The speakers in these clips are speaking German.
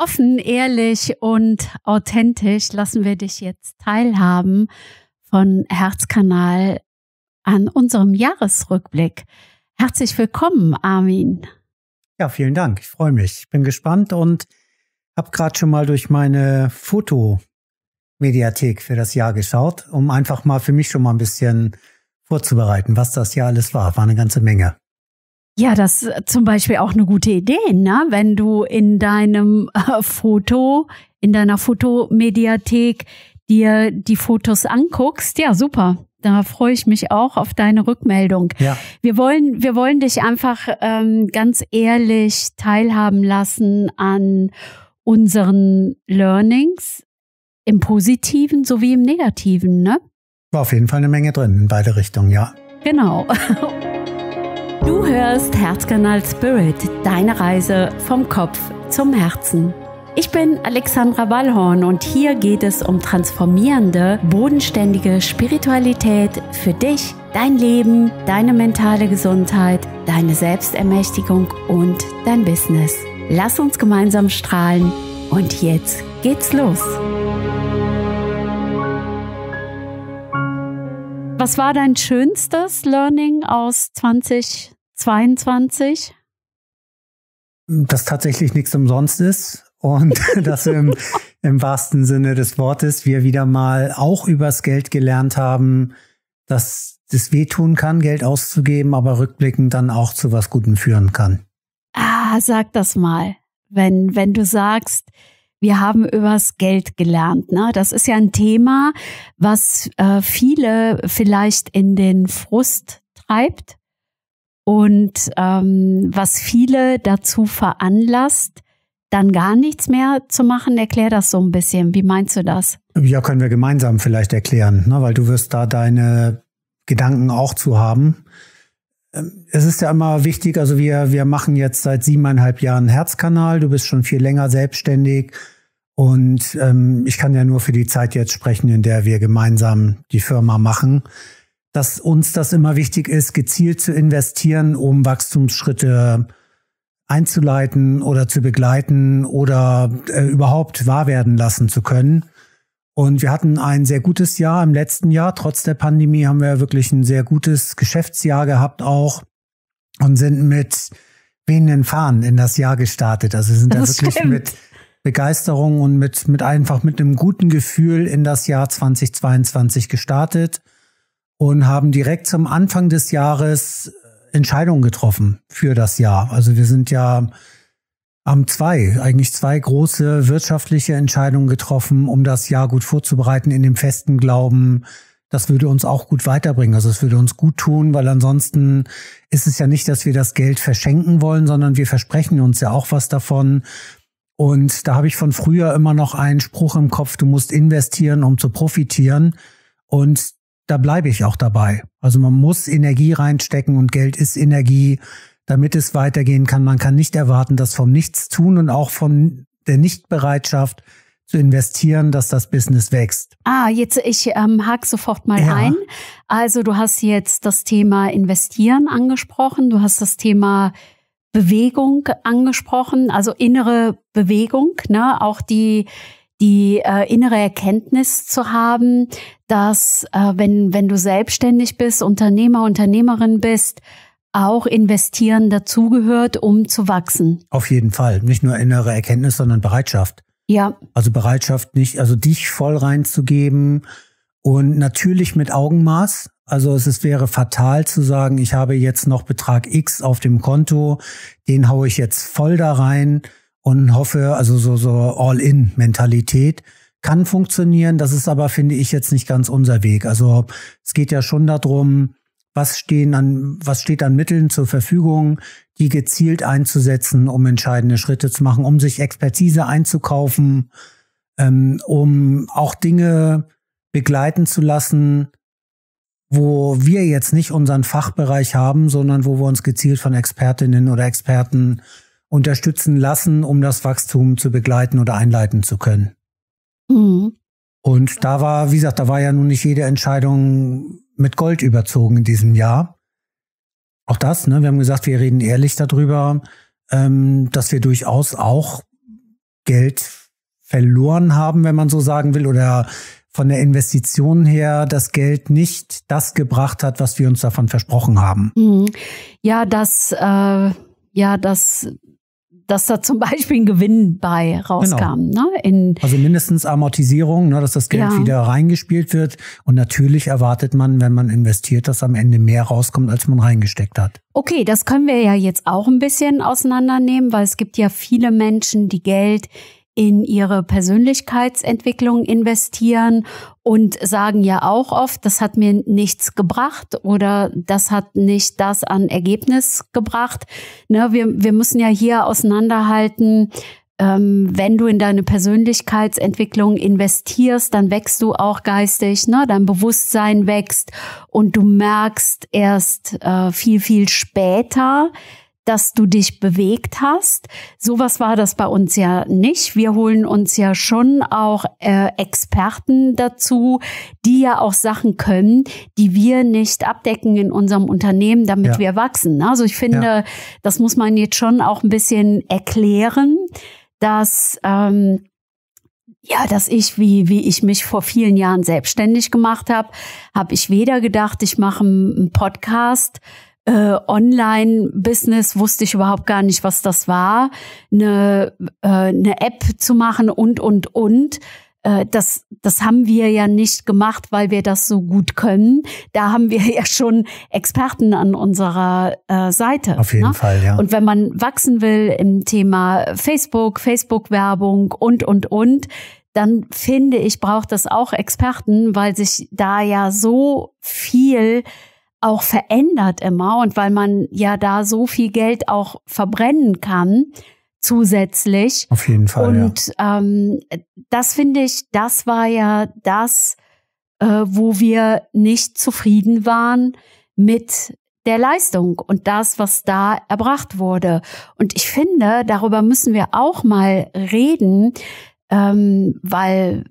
Offen, ehrlich und authentisch lassen wir dich jetzt teilhaben von Herzkanal an unserem Jahresrückblick. Herzlich willkommen, Armin. Ja, vielen Dank. Ich freue mich. Ich bin gespannt und habe gerade schon mal durch meine Fotomediathek für das Jahr geschaut, um einfach mal für mich schon mal ein bisschen vorzubereiten, was das Jahr alles war. War eine ganze Menge. Ja, das ist zum Beispiel auch eine gute Idee, ne? wenn du in deinem äh, Foto, in deiner Fotomediathek dir die Fotos anguckst. Ja, super. Da freue ich mich auch auf deine Rückmeldung. Ja. Wir wollen, wir wollen dich einfach ähm, ganz ehrlich teilhaben lassen an unseren Learnings im Positiven sowie im Negativen, ne? War auf jeden Fall eine Menge drin in beide Richtungen, ja. Genau. Du hörst Herzkanal Spirit, deine Reise vom Kopf zum Herzen. Ich bin Alexandra Wallhorn und hier geht es um transformierende, bodenständige Spiritualität für dich, dein Leben, deine mentale Gesundheit, deine Selbstermächtigung und dein Business. Lass uns gemeinsam strahlen und jetzt geht's los. was war dein schönstes Learning aus 2022? Dass tatsächlich nichts umsonst ist und dass im, im wahrsten Sinne des Wortes wir wieder mal auch übers Geld gelernt haben, dass das wehtun kann, Geld auszugeben, aber rückblickend dann auch zu was Gutem führen kann. Ah, sag das mal. Wenn, wenn du sagst, wir haben übers Geld gelernt. Ne? Das ist ja ein Thema, was äh, viele vielleicht in den Frust treibt und ähm, was viele dazu veranlasst, dann gar nichts mehr zu machen. Erklär das so ein bisschen. Wie meinst du das? Ja, können wir gemeinsam vielleicht erklären, ne? weil du wirst da deine Gedanken auch zu haben. Ähm, es ist ja immer wichtig, also wir, wir machen jetzt seit siebeneinhalb Jahren Herzkanal, du bist schon viel länger selbstständig, und ähm, ich kann ja nur für die Zeit jetzt sprechen, in der wir gemeinsam die Firma machen, dass uns das immer wichtig ist, gezielt zu investieren, um Wachstumsschritte einzuleiten oder zu begleiten oder äh, überhaupt wahr werden lassen zu können. Und wir hatten ein sehr gutes Jahr im letzten Jahr. Trotz der Pandemie haben wir wirklich ein sehr gutes Geschäftsjahr gehabt auch und sind mit wehenden Fahnen in das Jahr gestartet. Also sind da wirklich stimmt. mit Begeisterung und mit, mit einfach mit einem guten Gefühl in das Jahr 2022 gestartet und haben direkt zum Anfang des Jahres äh, Entscheidungen getroffen für das Jahr. Also wir sind ja am zwei, eigentlich zwei große wirtschaftliche Entscheidungen getroffen, um das Jahr gut vorzubereiten, in dem festen Glauben, das würde uns auch gut weiterbringen. Also es würde uns gut tun, weil ansonsten ist es ja nicht, dass wir das Geld verschenken wollen, sondern wir versprechen uns ja auch was davon, und da habe ich von früher immer noch einen Spruch im Kopf, du musst investieren, um zu profitieren. Und da bleibe ich auch dabei. Also man muss Energie reinstecken und Geld ist Energie, damit es weitergehen kann. Man kann nicht erwarten, dass vom Nichtstun und auch von der Nichtbereitschaft zu investieren, dass das Business wächst. Ah, jetzt ich ähm, hake sofort mal ja. ein. Also du hast jetzt das Thema Investieren angesprochen, du hast das Thema Bewegung angesprochen, also innere Bewegung, ne? auch die, die äh, innere Erkenntnis zu haben, dass äh, wenn, wenn du selbstständig bist, Unternehmer, Unternehmerin bist, auch investieren dazugehört, um zu wachsen. Auf jeden Fall. Nicht nur innere Erkenntnis, sondern Bereitschaft. Ja. Also Bereitschaft nicht, also dich voll reinzugeben und natürlich mit Augenmaß. Also es ist, wäre fatal zu sagen, ich habe jetzt noch Betrag X auf dem Konto, den haue ich jetzt voll da rein und hoffe, also so, so All-in-Mentalität kann funktionieren. Das ist aber, finde ich, jetzt nicht ganz unser Weg. Also es geht ja schon darum, was stehen an, was steht an Mitteln zur Verfügung, die gezielt einzusetzen, um entscheidende Schritte zu machen, um sich Expertise einzukaufen, ähm, um auch Dinge begleiten zu lassen, wo wir jetzt nicht unseren Fachbereich haben, sondern wo wir uns gezielt von Expertinnen oder Experten unterstützen lassen, um das Wachstum zu begleiten oder einleiten zu können. Mhm. Und da war, wie gesagt, da war ja nun nicht jede Entscheidung mit Gold überzogen in diesem Jahr. Auch das, ne? Wir haben gesagt, wir reden ehrlich darüber, ähm, dass wir durchaus auch Geld verloren haben, wenn man so sagen will, oder von der Investition her das Geld nicht das gebracht hat, was wir uns davon versprochen haben. Mhm. Ja, dass, äh, ja, dass, dass da zum Beispiel ein Gewinn bei rauskam. Genau. Ne? also mindestens Amortisierung, ne, dass das Geld ja. wieder reingespielt wird. Und natürlich erwartet man, wenn man investiert, dass am Ende mehr rauskommt, als man reingesteckt hat. Okay, das können wir ja jetzt auch ein bisschen auseinandernehmen, weil es gibt ja viele Menschen, die Geld in ihre Persönlichkeitsentwicklung investieren und sagen ja auch oft, das hat mir nichts gebracht oder das hat nicht das an Ergebnis gebracht. Ne, wir, wir müssen ja hier auseinanderhalten, ähm, wenn du in deine Persönlichkeitsentwicklung investierst, dann wächst du auch geistig, ne? dein Bewusstsein wächst und du merkst erst äh, viel, viel später, dass du dich bewegt hast. Sowas war das bei uns ja nicht. Wir holen uns ja schon auch äh, Experten dazu, die ja auch Sachen können, die wir nicht abdecken in unserem Unternehmen, damit ja. wir wachsen. Ne? Also ich finde, ja. das muss man jetzt schon auch ein bisschen erklären, dass ähm, ja, dass ich, wie, wie ich mich vor vielen Jahren selbstständig gemacht habe, habe ich weder gedacht, ich mache einen Podcast, äh, Online-Business wusste ich überhaupt gar nicht, was das war, eine, äh, eine App zu machen und, und, und. Äh, das, das haben wir ja nicht gemacht, weil wir das so gut können. Da haben wir ja schon Experten an unserer äh, Seite. Auf jeden ne? Fall, ja. Und wenn man wachsen will im Thema Facebook, Facebook-Werbung und, und, und, dann finde ich, braucht das auch Experten, weil sich da ja so viel auch verändert immer und weil man ja da so viel Geld auch verbrennen kann zusätzlich. Auf jeden Fall. Und ja. ähm, das finde ich, das war ja das, äh, wo wir nicht zufrieden waren mit der Leistung und das, was da erbracht wurde. Und ich finde, darüber müssen wir auch mal reden, ähm, weil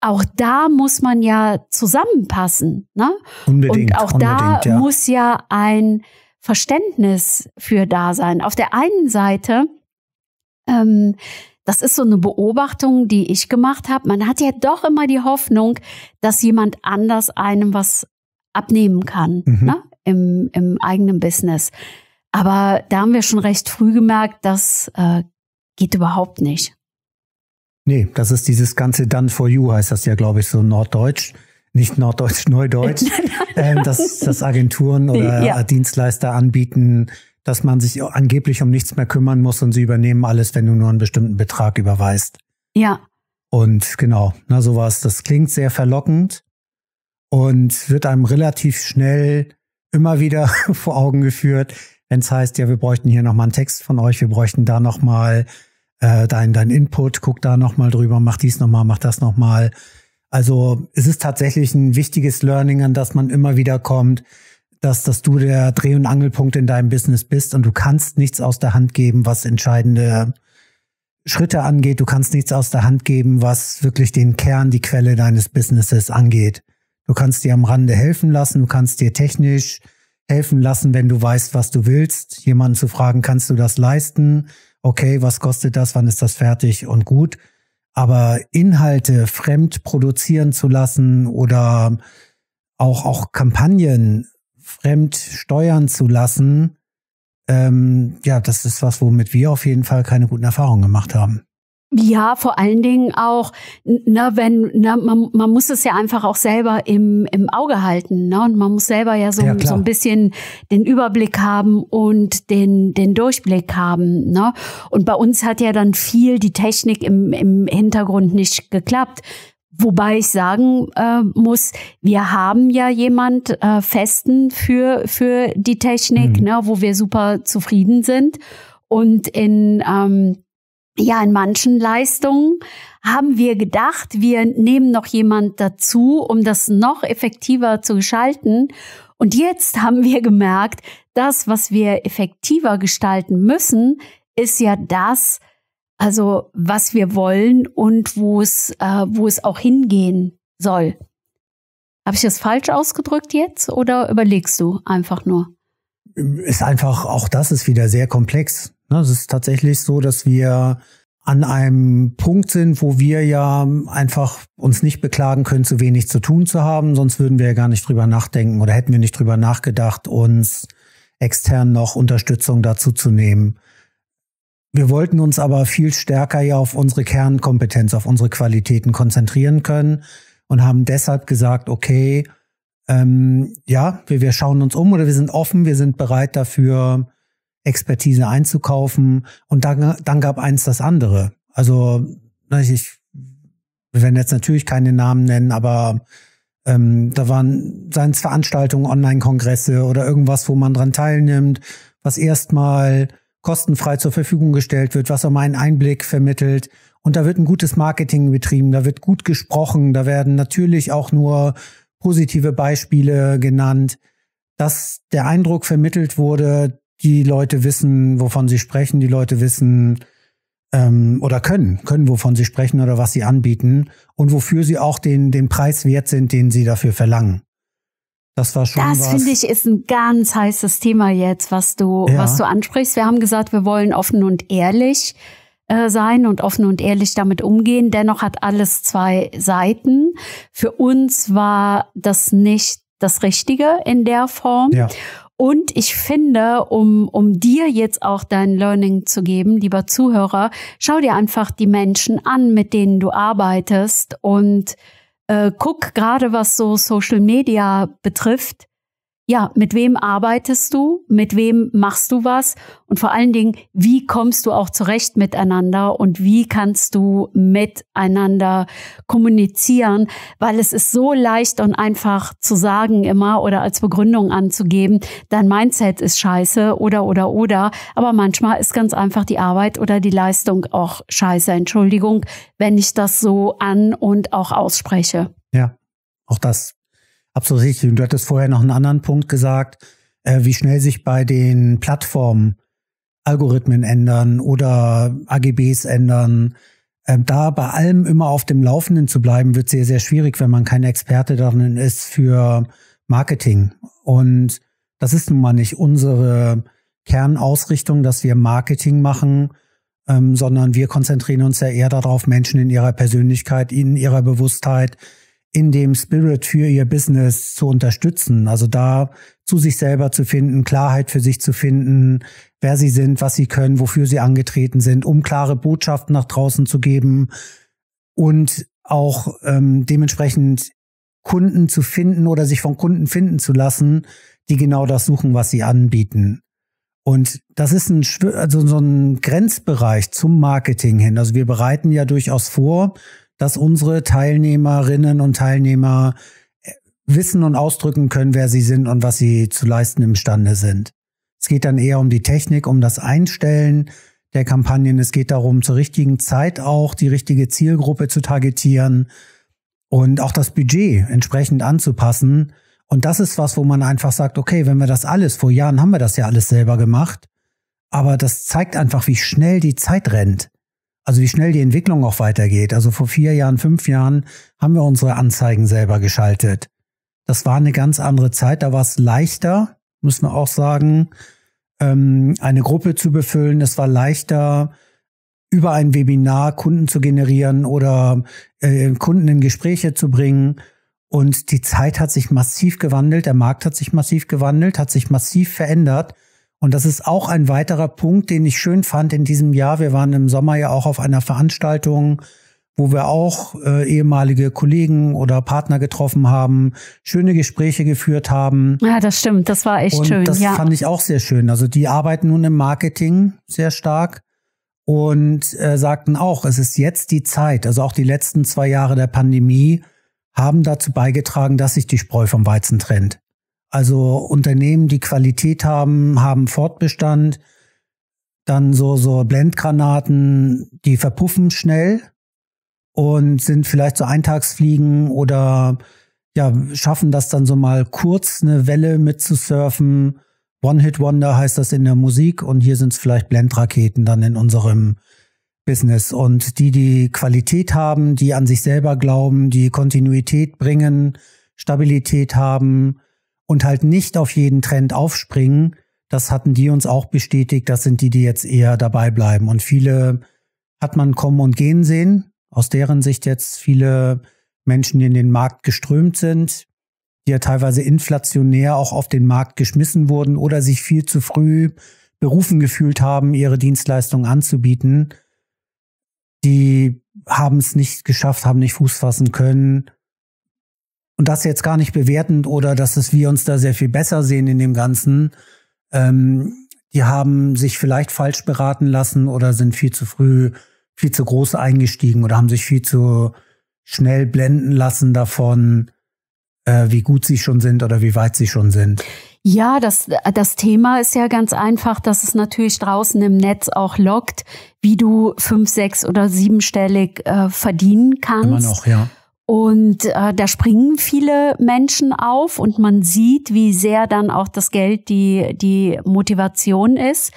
auch da muss man ja zusammenpassen. Ne? Unbedingt, und auch da ja. muss ja ein Verständnis für da sein. Auf der einen Seite, ähm, das ist so eine Beobachtung, die ich gemacht habe. Man hat ja doch immer die Hoffnung, dass jemand anders einem was abnehmen kann mhm. ne? Im, im eigenen Business. Aber da haben wir schon recht früh gemerkt, das äh, geht überhaupt nicht. Nee, das ist dieses ganze Done for You, heißt das ja, glaube ich, so norddeutsch. Nicht norddeutsch, neudeutsch. ähm, dass, dass Agenturen oder ja. Dienstleister anbieten, dass man sich angeblich um nichts mehr kümmern muss und sie übernehmen alles, wenn du nur einen bestimmten Betrag überweist. Ja. Und genau, na sowas, das klingt sehr verlockend und wird einem relativ schnell immer wieder vor Augen geführt, wenn es heißt, ja, wir bräuchten hier nochmal einen Text von euch, wir bräuchten da nochmal mal äh, dein, dein Input, guck da nochmal drüber, mach dies nochmal, mach das nochmal. Also es ist tatsächlich ein wichtiges Learning, an das man immer wieder kommt, dass, dass du der Dreh- und Angelpunkt in deinem Business bist und du kannst nichts aus der Hand geben, was entscheidende Schritte angeht. Du kannst nichts aus der Hand geben, was wirklich den Kern, die Quelle deines Businesses angeht. Du kannst dir am Rande helfen lassen, du kannst dir technisch helfen lassen, wenn du weißt, was du willst. Jemanden zu fragen, kannst du das leisten? okay, was kostet das, wann ist das fertig und gut. Aber Inhalte fremd produzieren zu lassen oder auch, auch Kampagnen fremd steuern zu lassen, ähm, ja, das ist was, womit wir auf jeden Fall keine guten Erfahrungen gemacht haben. Ja, vor allen Dingen auch, na, ne, wenn, na, ne, man, man muss es ja einfach auch selber im, im Auge halten, ne? Und man muss selber ja so, ja, so ein bisschen den Überblick haben und den, den Durchblick haben. Ne? Und bei uns hat ja dann viel die Technik im, im Hintergrund nicht geklappt. Wobei ich sagen äh, muss, wir haben ja jemand äh, festen für, für die Technik, mhm. ne, wo wir super zufrieden sind. Und in ähm, ja, in manchen Leistungen haben wir gedacht, wir nehmen noch jemand dazu, um das noch effektiver zu gestalten. Und jetzt haben wir gemerkt, das, was wir effektiver gestalten müssen, ist ja das, also was wir wollen und wo es, äh, wo es auch hingehen soll. Habe ich das falsch ausgedrückt jetzt oder überlegst du einfach nur? Ist einfach, auch das ist wieder sehr komplex. Ne, es ist tatsächlich so, dass wir an einem Punkt sind, wo wir ja einfach uns nicht beklagen können, zu wenig zu tun zu haben, sonst würden wir ja gar nicht drüber nachdenken oder hätten wir nicht drüber nachgedacht, uns extern noch Unterstützung dazu zu nehmen. Wir wollten uns aber viel stärker ja auf unsere Kernkompetenz, auf unsere Qualitäten konzentrieren können und haben deshalb gesagt, okay, ähm, ja, wir, wir schauen uns um oder wir sind offen, wir sind bereit dafür, Expertise einzukaufen. Und dann, dann gab eins das andere. Also ne, ich, ich wir werden jetzt natürlich keine Namen nennen, aber ähm, da waren seien es Veranstaltungen, Online-Kongresse oder irgendwas, wo man dran teilnimmt, was erstmal kostenfrei zur Verfügung gestellt wird, was auch mal einen Einblick vermittelt. Und da wird ein gutes Marketing betrieben, da wird gut gesprochen, da werden natürlich auch nur positive Beispiele genannt, dass der Eindruck vermittelt wurde, die Leute wissen, wovon sie sprechen, die Leute wissen ähm, oder können, können, wovon sie sprechen oder was sie anbieten und wofür sie auch den, den Preis wert sind, den sie dafür verlangen. Das war schon. Das finde ich ist ein ganz heißes Thema jetzt, was du, ja. was du ansprichst. Wir haben gesagt, wir wollen offen und ehrlich äh, sein und offen und ehrlich damit umgehen. Dennoch hat alles zwei Seiten. Für uns war das nicht das Richtige in der Form. Ja. Und ich finde, um, um dir jetzt auch dein Learning zu geben, lieber Zuhörer, schau dir einfach die Menschen an, mit denen du arbeitest und äh, guck gerade, was so Social Media betrifft, ja, mit wem arbeitest du, mit wem machst du was und vor allen Dingen, wie kommst du auch zurecht miteinander und wie kannst du miteinander kommunizieren, weil es ist so leicht und einfach zu sagen immer oder als Begründung anzugeben, dein Mindset ist scheiße oder oder oder, aber manchmal ist ganz einfach die Arbeit oder die Leistung auch scheiße, Entschuldigung, wenn ich das so an und auch ausspreche. Ja, auch das absolut richtig. Und du hattest vorher noch einen anderen Punkt gesagt, äh, wie schnell sich bei den Plattformen Algorithmen ändern oder AGBs ändern. Äh, da bei allem immer auf dem Laufenden zu bleiben, wird sehr, sehr schwierig, wenn man kein Experte darin ist für Marketing. Und das ist nun mal nicht unsere Kernausrichtung, dass wir Marketing machen, ähm, sondern wir konzentrieren uns ja eher darauf, Menschen in ihrer Persönlichkeit, in ihrer Bewusstheit in dem Spirit für ihr Business zu unterstützen. Also da zu sich selber zu finden, Klarheit für sich zu finden, wer sie sind, was sie können, wofür sie angetreten sind, um klare Botschaften nach draußen zu geben und auch ähm, dementsprechend Kunden zu finden oder sich von Kunden finden zu lassen, die genau das suchen, was sie anbieten. Und das ist ein, also so ein Grenzbereich zum Marketing hin. Also wir bereiten ja durchaus vor, dass unsere Teilnehmerinnen und Teilnehmer äh, wissen und ausdrücken können, wer sie sind und was sie zu leisten imstande sind. Es geht dann eher um die Technik, um das Einstellen der Kampagnen. Es geht darum, zur richtigen Zeit auch die richtige Zielgruppe zu targetieren und auch das Budget entsprechend anzupassen. Und das ist was, wo man einfach sagt, okay, wenn wir das alles, vor Jahren haben wir das ja alles selber gemacht, aber das zeigt einfach, wie schnell die Zeit rennt also wie schnell die Entwicklung auch weitergeht. Also vor vier Jahren, fünf Jahren haben wir unsere Anzeigen selber geschaltet. Das war eine ganz andere Zeit, da war es leichter, müssen wir auch sagen, ähm, eine Gruppe zu befüllen. Es war leichter, über ein Webinar Kunden zu generieren oder äh, Kunden in Gespräche zu bringen. Und die Zeit hat sich massiv gewandelt, der Markt hat sich massiv gewandelt, hat sich massiv verändert. Und das ist auch ein weiterer Punkt, den ich schön fand in diesem Jahr. Wir waren im Sommer ja auch auf einer Veranstaltung, wo wir auch äh, ehemalige Kollegen oder Partner getroffen haben, schöne Gespräche geführt haben. Ja, das stimmt. Das war echt und schön. Das ja. fand ich auch sehr schön. Also die arbeiten nun im Marketing sehr stark und äh, sagten auch, es ist jetzt die Zeit. Also auch die letzten zwei Jahre der Pandemie haben dazu beigetragen, dass sich die Spreu vom Weizen trennt. Also Unternehmen, die Qualität haben, haben Fortbestand. Dann so, so Blendgranaten, die verpuffen schnell und sind vielleicht so Eintagsfliegen oder ja, schaffen das dann so mal kurz eine Welle mitzusurfen. One-Hit-Wonder heißt das in der Musik und hier sind es vielleicht Blendraketen dann in unserem Business. Und die, die Qualität haben, die an sich selber glauben, die Kontinuität bringen, Stabilität haben, und halt nicht auf jeden Trend aufspringen, das hatten die uns auch bestätigt, das sind die, die jetzt eher dabei bleiben. Und viele hat man kommen und gehen sehen, aus deren Sicht jetzt viele Menschen, in den Markt geströmt sind, die ja teilweise inflationär auch auf den Markt geschmissen wurden oder sich viel zu früh berufen gefühlt haben, ihre Dienstleistungen anzubieten, die haben es nicht geschafft, haben nicht Fuß fassen können und das jetzt gar nicht bewertend oder dass es wir uns da sehr viel besser sehen in dem Ganzen. Ähm, die haben sich vielleicht falsch beraten lassen oder sind viel zu früh, viel zu groß eingestiegen oder haben sich viel zu schnell blenden lassen davon, äh, wie gut sie schon sind oder wie weit sie schon sind. Ja, das, das Thema ist ja ganz einfach, dass es natürlich draußen im Netz auch lockt, wie du fünf, sechs oder siebenstellig äh, verdienen kannst. Immer noch, ja. Und äh, da springen viele Menschen auf und man sieht, wie sehr dann auch das Geld die, die Motivation ist.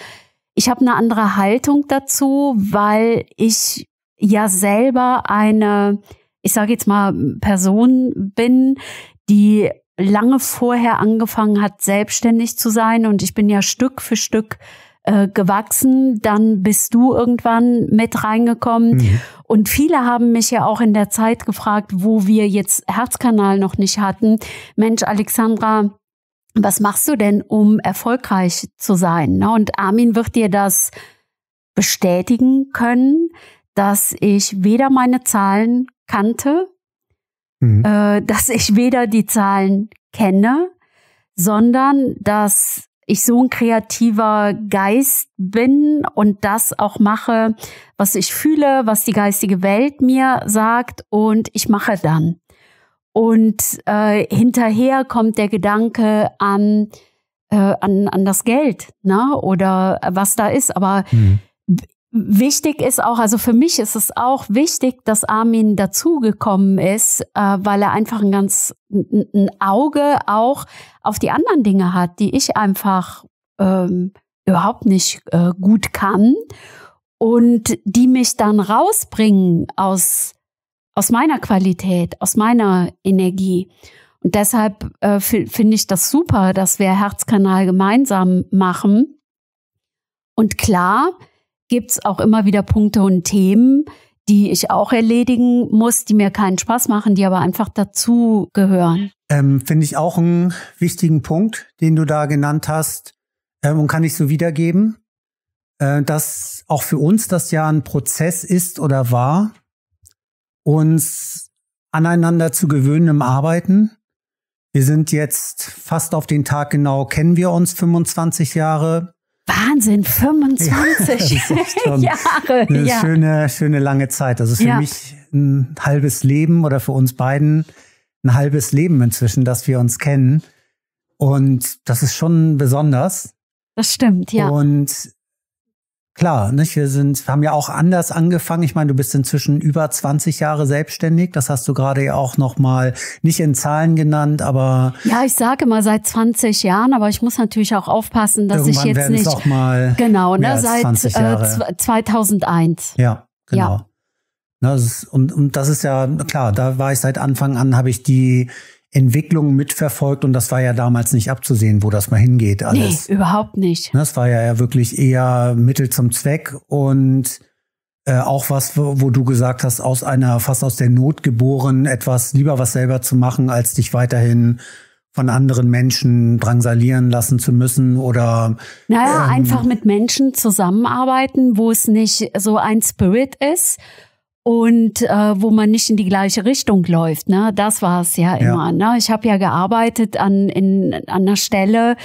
Ich habe eine andere Haltung dazu, weil ich ja selber eine, ich sage jetzt mal, Person bin, die lange vorher angefangen hat, selbstständig zu sein. Und ich bin ja Stück für Stück äh, gewachsen. Dann bist du irgendwann mit reingekommen. Mhm. Und viele haben mich ja auch in der Zeit gefragt, wo wir jetzt Herzkanal noch nicht hatten. Mensch, Alexandra, was machst du denn, um erfolgreich zu sein? Ne? Und Armin wird dir das bestätigen können, dass ich weder meine Zahlen kannte, mhm. Äh, dass ich weder die Zahlen kenne, sondern dass ich so ein kreativer Geist bin und das auch mache, was ich fühle, was die geistige Welt mir sagt und ich mache dann. Und äh, hinterher kommt der Gedanke an, äh, an, an das Geld ne? oder was da ist. Aber mhm. Wichtig ist auch, also für mich ist es auch wichtig, dass Armin dazugekommen ist, äh, weil er einfach ein ganz ein Auge auch auf die anderen Dinge hat, die ich einfach ähm, überhaupt nicht äh, gut kann und die mich dann rausbringen aus aus meiner Qualität, aus meiner Energie. Und deshalb äh, finde ich das super, dass wir Herzkanal gemeinsam machen. Und klar, gibt es auch immer wieder Punkte und Themen, die ich auch erledigen muss, die mir keinen Spaß machen, die aber einfach dazu gehören. Ähm, Finde ich auch einen wichtigen Punkt, den du da genannt hast ähm, und kann ich so wiedergeben, äh, dass auch für uns das ja ein Prozess ist oder war, uns aneinander zu gewöhnen im Arbeiten. Wir sind jetzt fast auf den Tag genau, kennen wir uns 25 Jahre. Wahnsinn, 25 ja, Jahre. Eine ja. schöne, schöne lange Zeit. Das also ist für ja. mich ein halbes Leben oder für uns beiden ein halbes Leben inzwischen, dass wir uns kennen. Und das ist schon besonders. Das stimmt, ja. Und Klar, nicht? wir sind, haben ja auch anders angefangen. Ich meine, du bist inzwischen über 20 Jahre selbstständig. Das hast du gerade ja auch nochmal nicht in Zahlen genannt, aber ja, ich sage mal seit 20 Jahren, aber ich muss natürlich auch aufpassen, dass ich jetzt nicht auch mal genau ne, seit äh, 2001. Ja, genau. Ja. Na, das ist, und, und das ist ja klar. Da war ich seit Anfang an, habe ich die Entwicklung mitverfolgt und das war ja damals nicht abzusehen, wo das mal hingeht alles. Nee, überhaupt nicht. Das war ja wirklich eher Mittel zum Zweck und äh, auch was, wo, wo, du gesagt hast, aus einer, fast aus der Not geboren, etwas lieber was selber zu machen, als dich weiterhin von anderen Menschen drangsalieren lassen zu müssen oder. Naja, ähm, einfach mit Menschen zusammenarbeiten, wo es nicht so ein Spirit ist, und äh, wo man nicht in die gleiche Richtung läuft. Ne? Das war es ja immer. Ja. Ne? Ich habe ja gearbeitet an, in, an einer Stelle,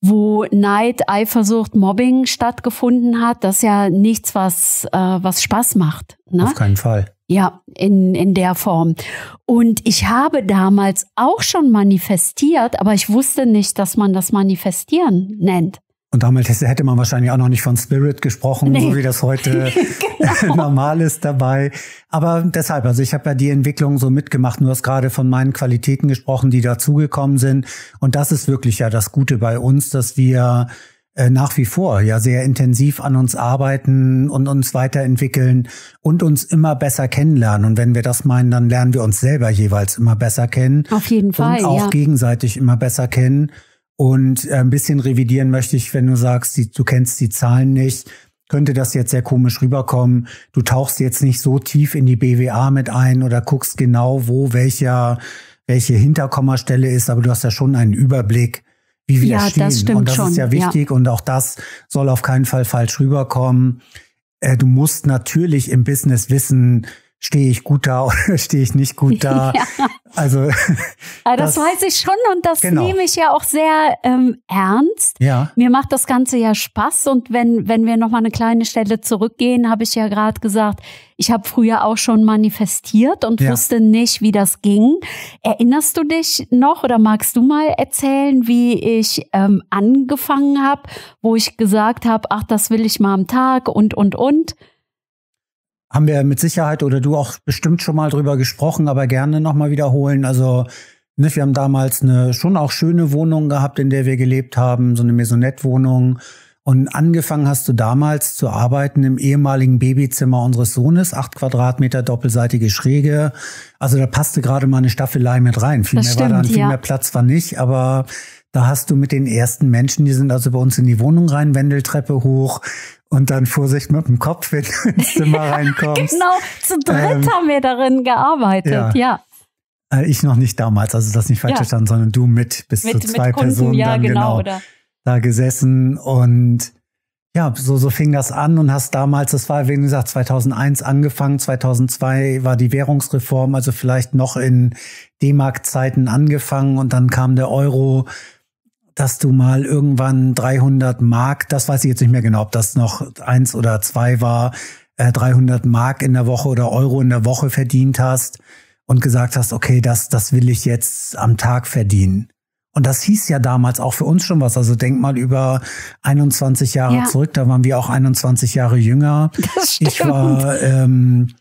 wo Neid, Eifersucht, Mobbing stattgefunden hat. Das ist ja nichts, was, äh, was Spaß macht. Ne? Auf keinen Fall. Ja, in, in der Form. Und ich habe damals auch schon manifestiert, aber ich wusste nicht, dass man das manifestieren nennt. Und damals hätte man wahrscheinlich auch noch nicht von Spirit gesprochen, nee. so wie das heute genau. normal ist dabei. Aber deshalb, also ich habe ja die Entwicklung so mitgemacht. Du hast gerade von meinen Qualitäten gesprochen, die dazugekommen sind. Und das ist wirklich ja das Gute bei uns, dass wir äh, nach wie vor ja sehr intensiv an uns arbeiten und uns weiterentwickeln und uns immer besser kennenlernen. Und wenn wir das meinen, dann lernen wir uns selber jeweils immer besser kennen. Auf jeden Fall. Und auch ja. gegenseitig immer besser kennen. Und äh, ein bisschen revidieren möchte ich, wenn du sagst, die, du kennst die Zahlen nicht, könnte das jetzt sehr komisch rüberkommen. Du tauchst jetzt nicht so tief in die BWA mit ein oder guckst genau, wo welcher, welche Hinterkommastelle ist, aber du hast ja schon einen Überblick, wie wir ja, stehen. Das stimmt und das schon. ist ja wichtig ja. und auch das soll auf keinen Fall falsch rüberkommen. Äh, du musst natürlich im Business wissen, stehe ich gut da oder stehe ich nicht gut da? Ja. Also ah, das, das, weiß ich schon und das genau. nehme ich ja auch sehr ähm, ernst. Ja. Mir macht das Ganze ja Spaß und wenn wenn wir nochmal eine kleine Stelle zurückgehen, habe ich ja gerade gesagt, ich habe früher auch schon manifestiert und ja. wusste nicht, wie das ging. Erinnerst du dich noch oder magst du mal erzählen, wie ich ähm, angefangen habe, wo ich gesagt habe, ach, das will ich mal am Tag und und und haben wir mit Sicherheit oder du auch bestimmt schon mal drüber gesprochen, aber gerne nochmal wiederholen. Also ne, wir haben damals eine schon auch schöne Wohnung gehabt, in der wir gelebt haben, so eine Maisonette-Wohnung. Und angefangen hast du damals zu arbeiten im ehemaligen Babyzimmer unseres Sohnes, acht Quadratmeter doppelseitige Schräge. Also da passte gerade mal eine Staffelei mit rein. Viel das mehr stimmt, war dann, viel ja. mehr Platz war nicht, aber da hast du mit den ersten Menschen, die sind also bei uns in die Wohnung rein, Wendeltreppe hoch, und dann Vorsicht mit dem Kopf, wenn du ins Zimmer reinkommst. genau, zu dritt ähm, haben wir darin gearbeitet, ja. ja. Äh, ich noch nicht damals, also das nicht falsch ja. verstanden, sondern du mit bis mit, zu zwei Kunden, Personen ja, dann genau, genau da gesessen und ja, so, so fing das an und hast damals, das war wie gesagt 2001 angefangen, 2002 war die Währungsreform, also vielleicht noch in D-Mark-Zeiten angefangen und dann kam der Euro, dass du mal irgendwann 300 Mark, das weiß ich jetzt nicht mehr genau, ob das noch eins oder zwei war, äh, 300 Mark in der Woche oder Euro in der Woche verdient hast und gesagt hast, okay, das, das will ich jetzt am Tag verdienen. Und das hieß ja damals auch für uns schon was. Also denk mal über 21 Jahre ja. zurück, da waren wir auch 21 Jahre jünger. Das stimmt. Ich war ähm,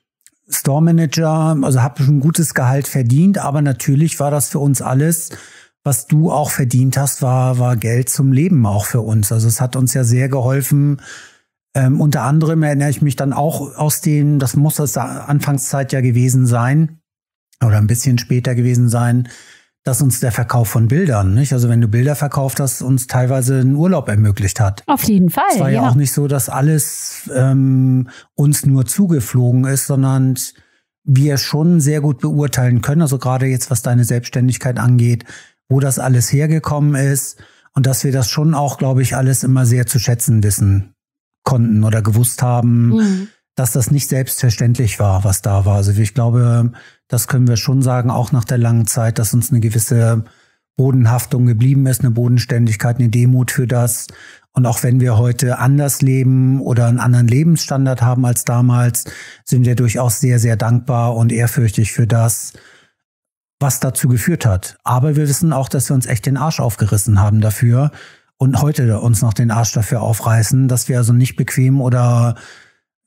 Store Manager, also habe schon ein gutes Gehalt verdient, aber natürlich war das für uns alles was du auch verdient hast, war, war Geld zum Leben auch für uns. Also es hat uns ja sehr geholfen. Ähm, unter anderem erinnere ich mich dann auch aus dem, das muss das Anfangszeit ja gewesen sein, oder ein bisschen später gewesen sein, dass uns der Verkauf von Bildern, nicht? Also wenn du Bilder verkauft hast, uns teilweise einen Urlaub ermöglicht hat. Auf jeden Fall. Es war ja, ja. auch nicht so, dass alles ähm, uns nur zugeflogen ist, sondern wir schon sehr gut beurteilen können. Also gerade jetzt, was deine Selbstständigkeit angeht, wo das alles hergekommen ist und dass wir das schon auch, glaube ich, alles immer sehr zu schätzen wissen konnten oder gewusst haben, mhm. dass das nicht selbstverständlich war, was da war. Also ich glaube, das können wir schon sagen, auch nach der langen Zeit, dass uns eine gewisse Bodenhaftung geblieben ist, eine Bodenständigkeit, eine Demut für das. Und auch wenn wir heute anders leben oder einen anderen Lebensstandard haben als damals, sind wir durchaus sehr, sehr dankbar und ehrfürchtig für das, was dazu geführt hat. Aber wir wissen auch, dass wir uns echt den Arsch aufgerissen haben dafür und heute uns noch den Arsch dafür aufreißen, dass wir also nicht bequem oder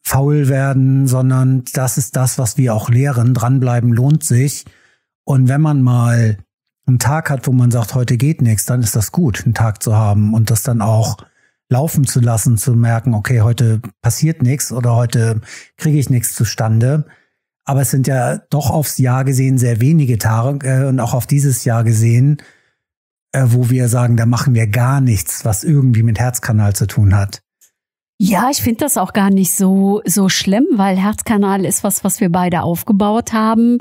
faul werden, sondern das ist das, was wir auch lehren. Dranbleiben lohnt sich. Und wenn man mal einen Tag hat, wo man sagt, heute geht nichts, dann ist das gut, einen Tag zu haben und das dann auch laufen zu lassen, zu merken, okay, heute passiert nichts oder heute kriege ich nichts zustande. Aber es sind ja doch aufs Jahr gesehen sehr wenige Tage äh, und auch auf dieses Jahr gesehen, äh, wo wir sagen, da machen wir gar nichts, was irgendwie mit Herzkanal zu tun hat. Ja, ich finde das auch gar nicht so, so schlimm, weil Herzkanal ist was, was wir beide aufgebaut haben.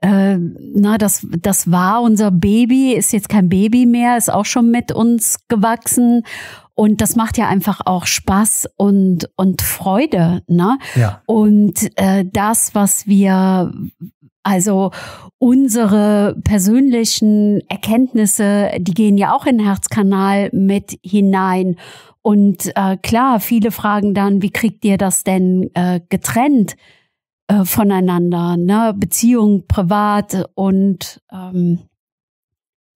Äh, na, das, das war unser Baby, ist jetzt kein Baby mehr, ist auch schon mit uns gewachsen. Und das macht ja einfach auch Spaß und, und Freude. Ne? Ja. Und äh, das, was wir also unsere persönlichen Erkenntnisse, die gehen ja auch in den Herzkanal mit hinein. Und äh, klar, viele fragen dann, wie kriegt ihr das denn äh, getrennt äh, voneinander? Ne? Beziehung privat und ähm,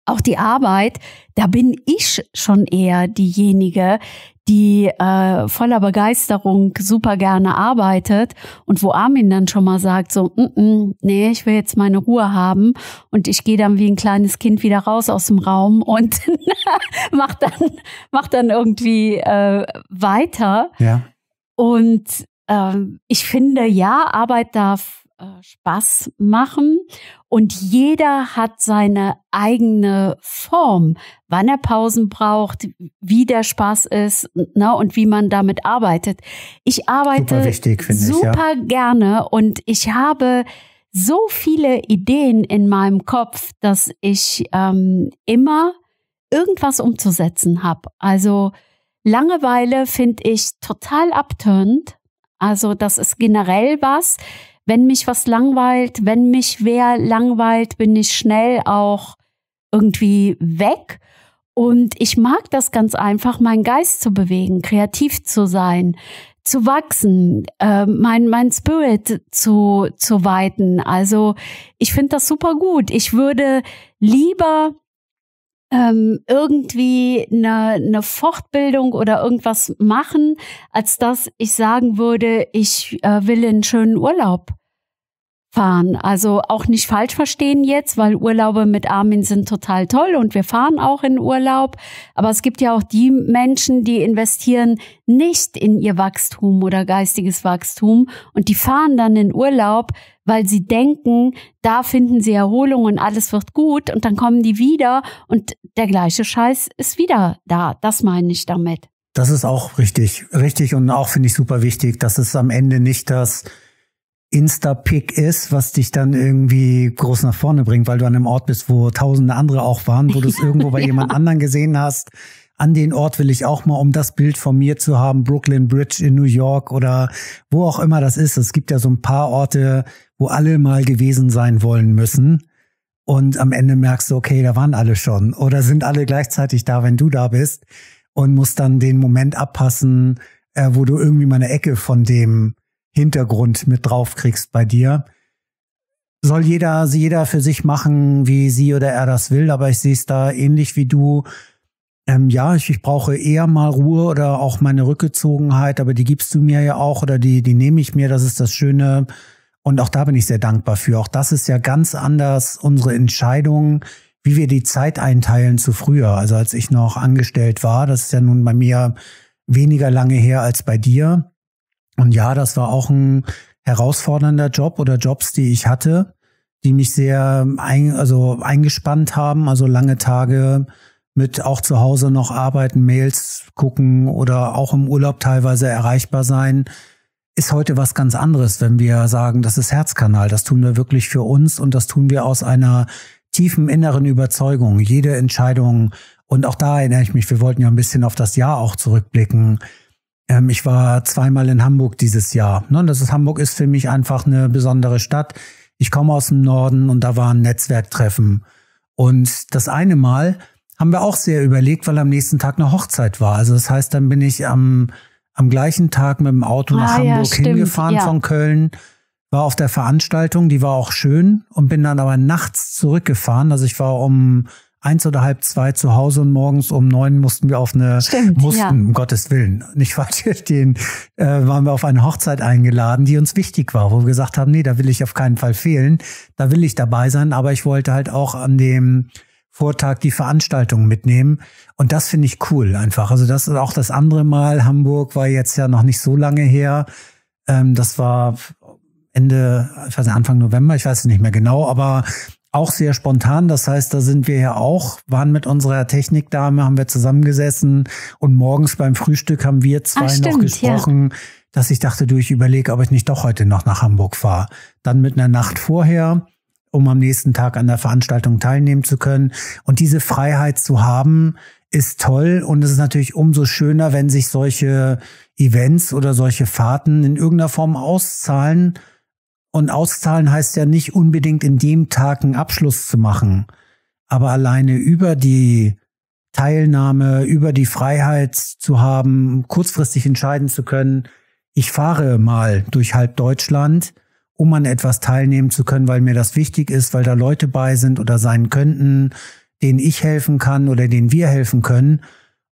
auch die Arbeit, da bin ich schon eher diejenige, die äh, voller Begeisterung super gerne arbeitet und wo Armin dann schon mal sagt, so, mm -mm, nee, ich will jetzt meine Ruhe haben und ich gehe dann wie ein kleines Kind wieder raus aus dem Raum und mach dann, mach dann irgendwie äh, weiter. Ja. Und ähm, ich finde, ja, Arbeit darf äh, Spaß machen und jeder hat seine eigene Form, wann er Pausen braucht, wie der Spaß ist ne, und wie man damit arbeitet. Ich arbeite super, wichtig, super ich, ja. gerne und ich habe so viele Ideen in meinem Kopf, dass ich ähm, immer irgendwas umzusetzen habe. Also Langeweile finde ich total abtönt. Also das ist generell was wenn mich was langweilt, wenn mich wer langweilt, bin ich schnell auch irgendwie weg. Und ich mag das ganz einfach, meinen Geist zu bewegen, kreativ zu sein, zu wachsen, äh, mein, mein Spirit zu, zu weiten. Also ich finde das super gut. Ich würde lieber ähm, irgendwie eine, eine Fortbildung oder irgendwas machen, als dass ich sagen würde, ich äh, will einen schönen Urlaub fahren. Also auch nicht falsch verstehen jetzt, weil Urlaube mit Armin sind total toll und wir fahren auch in Urlaub. Aber es gibt ja auch die Menschen, die investieren nicht in ihr Wachstum oder geistiges Wachstum und die fahren dann in Urlaub, weil sie denken, da finden sie Erholung und alles wird gut und dann kommen die wieder und der gleiche Scheiß ist wieder da. Das meine ich damit. Das ist auch richtig, richtig und auch finde ich super wichtig, dass es am Ende nicht das Insta-Pick ist, was dich dann irgendwie groß nach vorne bringt, weil du an einem Ort bist, wo tausende andere auch waren, wo du es irgendwo bei ja. jemand anderen gesehen hast. An den Ort will ich auch mal, um das Bild von mir zu haben, Brooklyn Bridge in New York oder wo auch immer das ist. Es gibt ja so ein paar Orte, wo alle mal gewesen sein wollen müssen. Und am Ende merkst du, okay, da waren alle schon oder sind alle gleichzeitig da, wenn du da bist und musst dann den Moment abpassen, äh, wo du irgendwie mal eine Ecke von dem Hintergrund mit draufkriegst bei dir. Soll jeder, jeder für sich machen, wie sie oder er das will, aber ich sehe es da ähnlich wie du. Ähm, ja, ich, ich brauche eher mal Ruhe oder auch meine Rückgezogenheit, aber die gibst du mir ja auch oder die, die nehme ich mir. Das ist das Schöne und auch da bin ich sehr dankbar für. Auch das ist ja ganz anders unsere Entscheidung, wie wir die Zeit einteilen zu früher. Also als ich noch angestellt war, das ist ja nun bei mir weniger lange her als bei dir. Und ja, das war auch ein herausfordernder Job oder Jobs, die ich hatte, die mich sehr ein, also eingespannt haben, also lange Tage mit auch zu Hause noch arbeiten, Mails gucken oder auch im Urlaub teilweise erreichbar sein ist heute was ganz anderes, wenn wir sagen, das ist Herzkanal. Das tun wir wirklich für uns und das tun wir aus einer tiefen inneren Überzeugung. Jede Entscheidung, und auch da erinnere ich mich, wir wollten ja ein bisschen auf das Jahr auch zurückblicken. Ähm, ich war zweimal in Hamburg dieses Jahr. Ne? Das ist, Hamburg ist für mich einfach eine besondere Stadt. Ich komme aus dem Norden und da war ein Netzwerktreffen. Und das eine Mal haben wir auch sehr überlegt, weil am nächsten Tag eine Hochzeit war. Also das heißt, dann bin ich am am gleichen Tag mit dem Auto ah, nach Hamburg ja, hingefahren ja. von Köln, war auf der Veranstaltung, die war auch schön und bin dann aber nachts zurückgefahren. Also ich war um eins oder halb zwei zu Hause und morgens um neun mussten wir auf eine, Stimmt, mussten, ja. um Gottes Willen, nicht falsch verstehen, äh, waren wir auf eine Hochzeit eingeladen, die uns wichtig war, wo wir gesagt haben, nee, da will ich auf keinen Fall fehlen, da will ich dabei sein, aber ich wollte halt auch an dem Vortag die Veranstaltung mitnehmen. Und das finde ich cool einfach. Also das ist auch das andere Mal. Hamburg war jetzt ja noch nicht so lange her. Ähm, das war Ende, ich weiß nicht, Anfang November, ich weiß es nicht mehr genau, aber auch sehr spontan. Das heißt, da sind wir ja auch, waren mit unserer Technikdame, haben wir zusammengesessen und morgens beim Frühstück haben wir ah, zwei Ach, stimmt, noch gesprochen, ja. dass ich dachte, du, ich überlege, ob ich nicht doch heute noch nach Hamburg fahre. Dann mit einer Nacht vorher um am nächsten Tag an der Veranstaltung teilnehmen zu können. Und diese Freiheit zu haben, ist toll. Und es ist natürlich umso schöner, wenn sich solche Events oder solche Fahrten in irgendeiner Form auszahlen. Und auszahlen heißt ja nicht unbedingt in dem Tag einen Abschluss zu machen. Aber alleine über die Teilnahme, über die Freiheit zu haben, kurzfristig entscheiden zu können, ich fahre mal durch halb Deutschland um an etwas teilnehmen zu können, weil mir das wichtig ist, weil da Leute bei sind oder sein könnten, denen ich helfen kann oder denen wir helfen können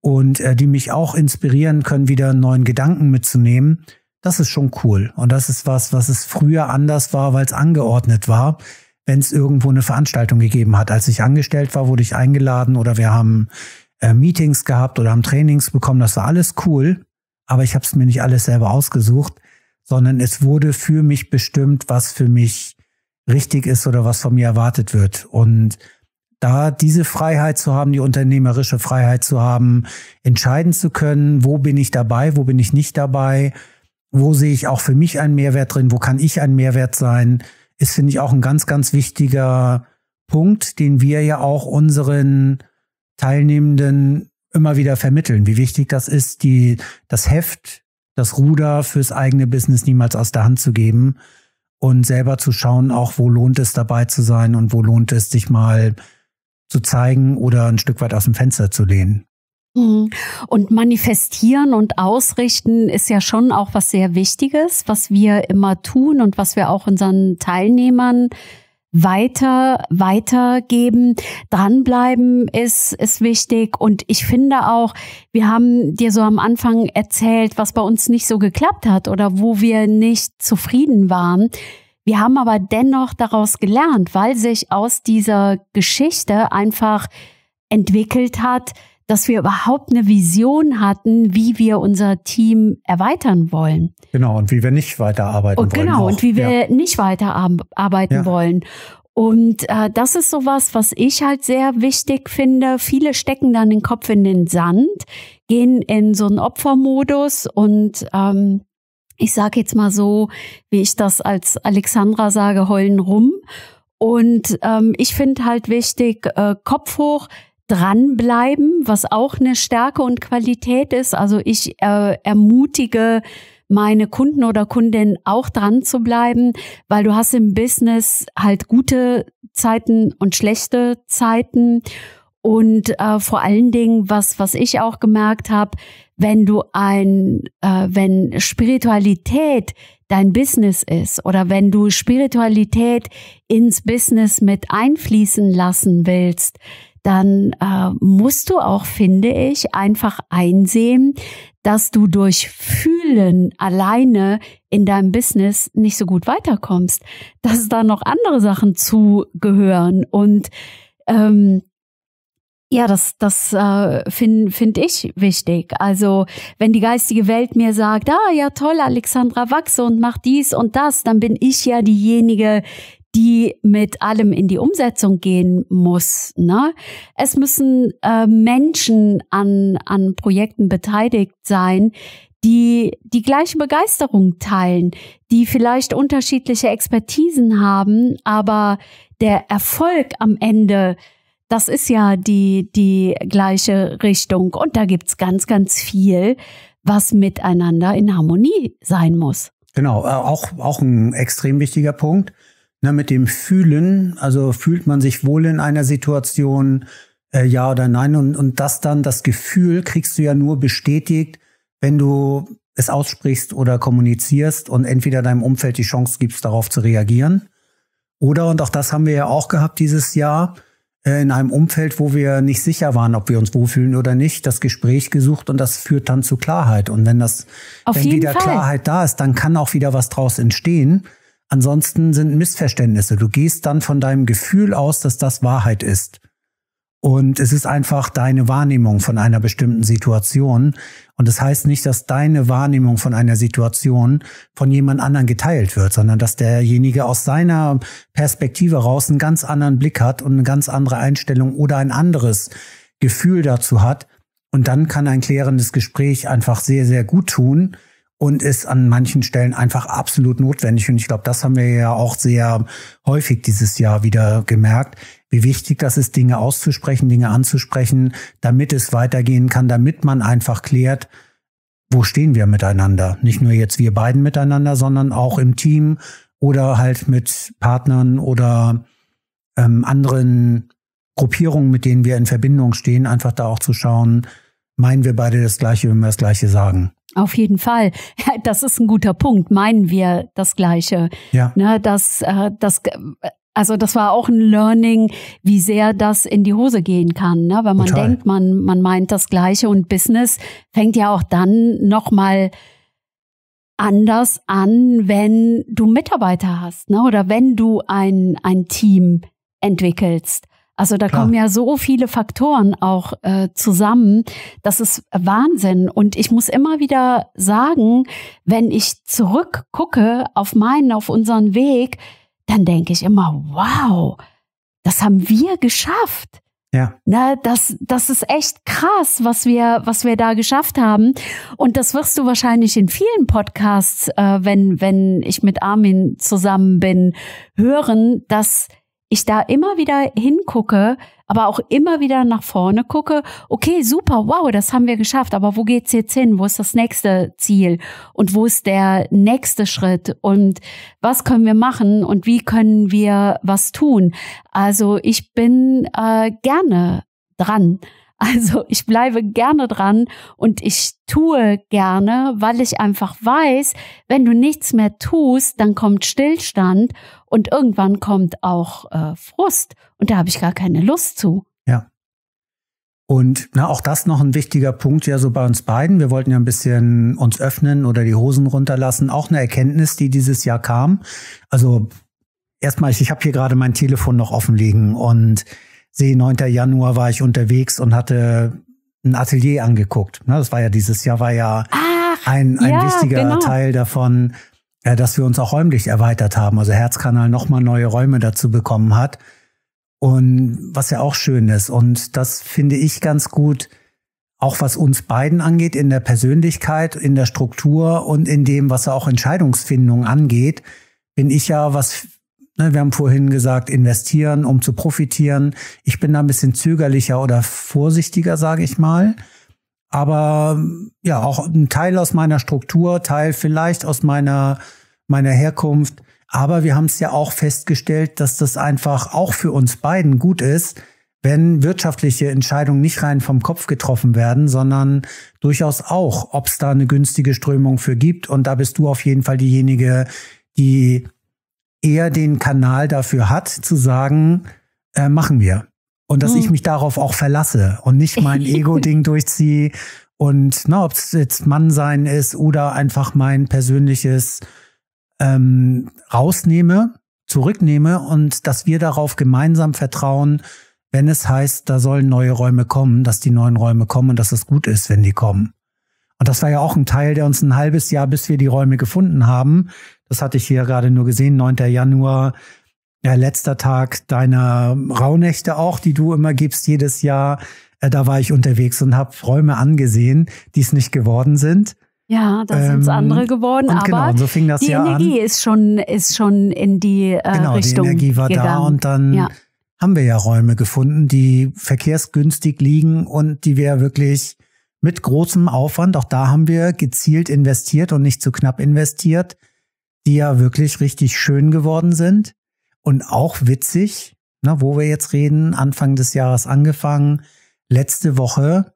und äh, die mich auch inspirieren können, wieder neuen Gedanken mitzunehmen. Das ist schon cool. Und das ist was, was es früher anders war, weil es angeordnet war, wenn es irgendwo eine Veranstaltung gegeben hat. Als ich angestellt war, wurde ich eingeladen oder wir haben äh, Meetings gehabt oder haben Trainings bekommen. Das war alles cool. Aber ich habe es mir nicht alles selber ausgesucht sondern es wurde für mich bestimmt, was für mich richtig ist oder was von mir erwartet wird. Und da diese Freiheit zu haben, die unternehmerische Freiheit zu haben, entscheiden zu können, wo bin ich dabei, wo bin ich nicht dabei, wo sehe ich auch für mich einen Mehrwert drin, wo kann ich ein Mehrwert sein, ist, finde ich, auch ein ganz, ganz wichtiger Punkt, den wir ja auch unseren Teilnehmenden immer wieder vermitteln, wie wichtig das ist, die, das Heft das Ruder fürs eigene Business niemals aus der Hand zu geben und selber zu schauen, auch wo lohnt es dabei zu sein und wo lohnt es sich mal zu zeigen oder ein Stück weit aus dem Fenster zu lehnen. Mhm. Und manifestieren und ausrichten ist ja schon auch was sehr Wichtiges, was wir immer tun und was wir auch unseren Teilnehmern weiter, weitergeben. Dranbleiben ist, ist wichtig. Und ich finde auch, wir haben dir so am Anfang erzählt, was bei uns nicht so geklappt hat oder wo wir nicht zufrieden waren. Wir haben aber dennoch daraus gelernt, weil sich aus dieser Geschichte einfach entwickelt hat, dass wir überhaupt eine Vision hatten, wie wir unser Team erweitern wollen. Genau, und wie wir nicht weiterarbeiten und wollen. Genau, auch. und wie wir ja. nicht weiterarbeiten ja. wollen. Und äh, das ist sowas, was ich halt sehr wichtig finde. Viele stecken dann den Kopf in den Sand, gehen in so einen Opfermodus und ähm, ich sage jetzt mal so, wie ich das als Alexandra sage, heulen rum. Und ähm, ich finde halt wichtig, äh, Kopf hoch, dranbleiben, was auch eine Stärke und Qualität ist. Also ich äh, ermutige meine Kunden oder Kundinnen auch dran zu bleiben, weil du hast im Business halt gute Zeiten und schlechte Zeiten. Und äh, vor allen Dingen, was, was ich auch gemerkt habe, wenn du ein, äh, wenn Spiritualität dein Business ist oder wenn du Spiritualität ins Business mit einfließen lassen willst, dann äh, musst du auch, finde ich, einfach einsehen, dass du durch Fühlen alleine in deinem Business nicht so gut weiterkommst, dass da noch andere Sachen zugehören und ähm, ja, das, das äh, finde find ich wichtig. Also wenn die geistige Welt mir sagt, ah ja toll, Alexandra, wachse und mach dies und das, dann bin ich ja diejenige, die mit allem in die Umsetzung gehen muss. Ne? Es müssen äh, Menschen an, an Projekten beteiligt sein, die die gleiche Begeisterung teilen, die vielleicht unterschiedliche Expertisen haben, aber der Erfolg am Ende, das ist ja die, die gleiche Richtung. Und da gibt's ganz, ganz viel, was miteinander in Harmonie sein muss. Genau, äh, auch, auch ein extrem wichtiger Punkt. Ne, mit dem Fühlen, also fühlt man sich wohl in einer Situation, äh, ja oder nein. Und, und das dann, das Gefühl kriegst du ja nur bestätigt, wenn du es aussprichst oder kommunizierst und entweder deinem Umfeld die Chance gibst, darauf zu reagieren. Oder, und auch das haben wir ja auch gehabt dieses Jahr, äh, in einem Umfeld, wo wir nicht sicher waren, ob wir uns wohlfühlen oder nicht, das Gespräch gesucht und das führt dann zu Klarheit. Und wenn das, Auf wenn wieder Fall. Klarheit da ist, dann kann auch wieder was draus entstehen. Ansonsten sind Missverständnisse. Du gehst dann von deinem Gefühl aus, dass das Wahrheit ist. Und es ist einfach deine Wahrnehmung von einer bestimmten Situation. Und das heißt nicht, dass deine Wahrnehmung von einer Situation von jemand anderen geteilt wird, sondern dass derjenige aus seiner Perspektive raus einen ganz anderen Blick hat und eine ganz andere Einstellung oder ein anderes Gefühl dazu hat. Und dann kann ein klärendes Gespräch einfach sehr, sehr gut tun, und ist an manchen Stellen einfach absolut notwendig. Und ich glaube, das haben wir ja auch sehr häufig dieses Jahr wieder gemerkt, wie wichtig das ist, Dinge auszusprechen, Dinge anzusprechen, damit es weitergehen kann, damit man einfach klärt, wo stehen wir miteinander. Nicht nur jetzt wir beiden miteinander, sondern auch im Team oder halt mit Partnern oder ähm, anderen Gruppierungen, mit denen wir in Verbindung stehen, einfach da auch zu schauen, meinen wir beide das Gleiche, wenn wir das Gleiche sagen. Auf jeden Fall. Das ist ein guter Punkt. Meinen wir das Gleiche? Ja. Ne, dass, äh, das, also das war auch ein Learning, wie sehr das in die Hose gehen kann, ne? wenn man Total. denkt, man, man meint das Gleiche und Business fängt ja auch dann nochmal anders an, wenn du Mitarbeiter hast ne? oder wenn du ein, ein Team entwickelst. Also da Klar. kommen ja so viele Faktoren auch äh, zusammen. Das ist Wahnsinn. Und ich muss immer wieder sagen, wenn ich zurückgucke auf meinen, auf unseren Weg, dann denke ich immer, wow, das haben wir geschafft. Ja. Na, ne, das, das ist echt krass, was wir, was wir da geschafft haben. Und das wirst du wahrscheinlich in vielen Podcasts, äh, wenn, wenn ich mit Armin zusammen bin, hören, dass ich da immer wieder hingucke, aber auch immer wieder nach vorne gucke, okay, super, wow, das haben wir geschafft, aber wo geht's jetzt hin? Wo ist das nächste Ziel? Und wo ist der nächste Schritt? Und was können wir machen? Und wie können wir was tun? Also ich bin äh, gerne dran. Also ich bleibe gerne dran und ich tue gerne, weil ich einfach weiß, wenn du nichts mehr tust, dann kommt Stillstand und irgendwann kommt auch äh, Frust und da habe ich gar keine Lust zu. Ja. Und na, auch das noch ein wichtiger Punkt ja so bei uns beiden. Wir wollten ja ein bisschen uns öffnen oder die Hosen runterlassen. Auch eine Erkenntnis, die dieses Jahr kam. Also erstmal, ich, ich habe hier gerade mein Telefon noch offen liegen und sehe, 9. Januar war ich unterwegs und hatte ein Atelier angeguckt. Na, das war ja dieses Jahr, war ja Ach, ein, ein ja, wichtiger genau. Teil davon ja, äh, dass wir uns auch räumlich erweitert haben, also Herzkanal nochmal neue Räume dazu bekommen hat. Und was ja auch schön ist. Und das finde ich ganz gut, auch was uns beiden angeht, in der Persönlichkeit, in der Struktur und in dem, was auch Entscheidungsfindung angeht, bin ich ja was, ne, wir haben vorhin gesagt, investieren, um zu profitieren. Ich bin da ein bisschen zögerlicher oder vorsichtiger, sage ich mal aber ja, auch ein Teil aus meiner Struktur, Teil vielleicht aus meiner, meiner Herkunft. Aber wir haben es ja auch festgestellt, dass das einfach auch für uns beiden gut ist, wenn wirtschaftliche Entscheidungen nicht rein vom Kopf getroffen werden, sondern durchaus auch, ob es da eine günstige Strömung für gibt. Und da bist du auf jeden Fall diejenige, die eher den Kanal dafür hat, zu sagen, äh, machen wir. Und dass hm. ich mich darauf auch verlasse und nicht mein Ego-Ding durchziehe. Und na, ob es jetzt Mann sein ist oder einfach mein persönliches ähm, rausnehme, zurücknehme und dass wir darauf gemeinsam vertrauen, wenn es heißt, da sollen neue Räume kommen, dass die neuen Räume kommen und dass es gut ist, wenn die kommen. Und das war ja auch ein Teil, der uns ein halbes Jahr, bis wir die Räume gefunden haben. Das hatte ich hier gerade nur gesehen, 9. Januar ja, letzter Tag deiner Rauhnächte auch, die du immer gibst jedes Jahr. Äh, da war ich unterwegs und habe Räume angesehen, die es nicht geworden sind. Ja, das ähm, sind andere geworden, genau, aber genau, so fing das die Jahr Energie an. ist schon ist schon in die äh, genau, Richtung die Energie war gegangen. da und dann ja. haben wir ja Räume gefunden, die verkehrsgünstig liegen und die wir wirklich mit großem Aufwand, auch da haben wir gezielt investiert und nicht zu knapp investiert, die ja wirklich richtig schön geworden sind und auch witzig, na, ne, wo wir jetzt reden, Anfang des Jahres angefangen, letzte Woche,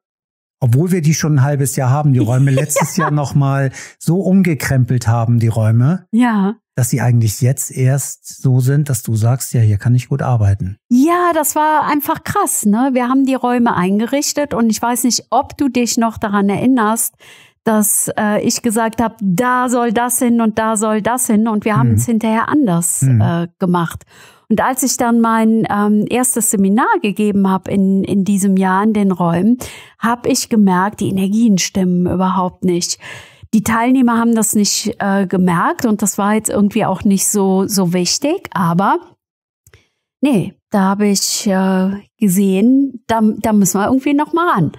obwohl wir die schon ein halbes Jahr haben, die Räume letztes ja. Jahr nochmal so umgekrempelt haben, die Räume. Ja dass sie eigentlich jetzt erst so sind, dass du sagst, ja, hier kann ich gut arbeiten. Ja, das war einfach krass. Ne? Wir haben die Räume eingerichtet und ich weiß nicht, ob du dich noch daran erinnerst, dass äh, ich gesagt habe, da soll das hin und da soll das hin und wir mhm. haben es hinterher anders mhm. äh, gemacht. Und als ich dann mein ähm, erstes Seminar gegeben habe in, in diesem Jahr in den Räumen, habe ich gemerkt, die Energien stimmen überhaupt nicht. Die Teilnehmer haben das nicht äh, gemerkt und das war jetzt irgendwie auch nicht so, so wichtig, aber nee, da habe ich äh, gesehen, da, da müssen wir irgendwie noch mal ran.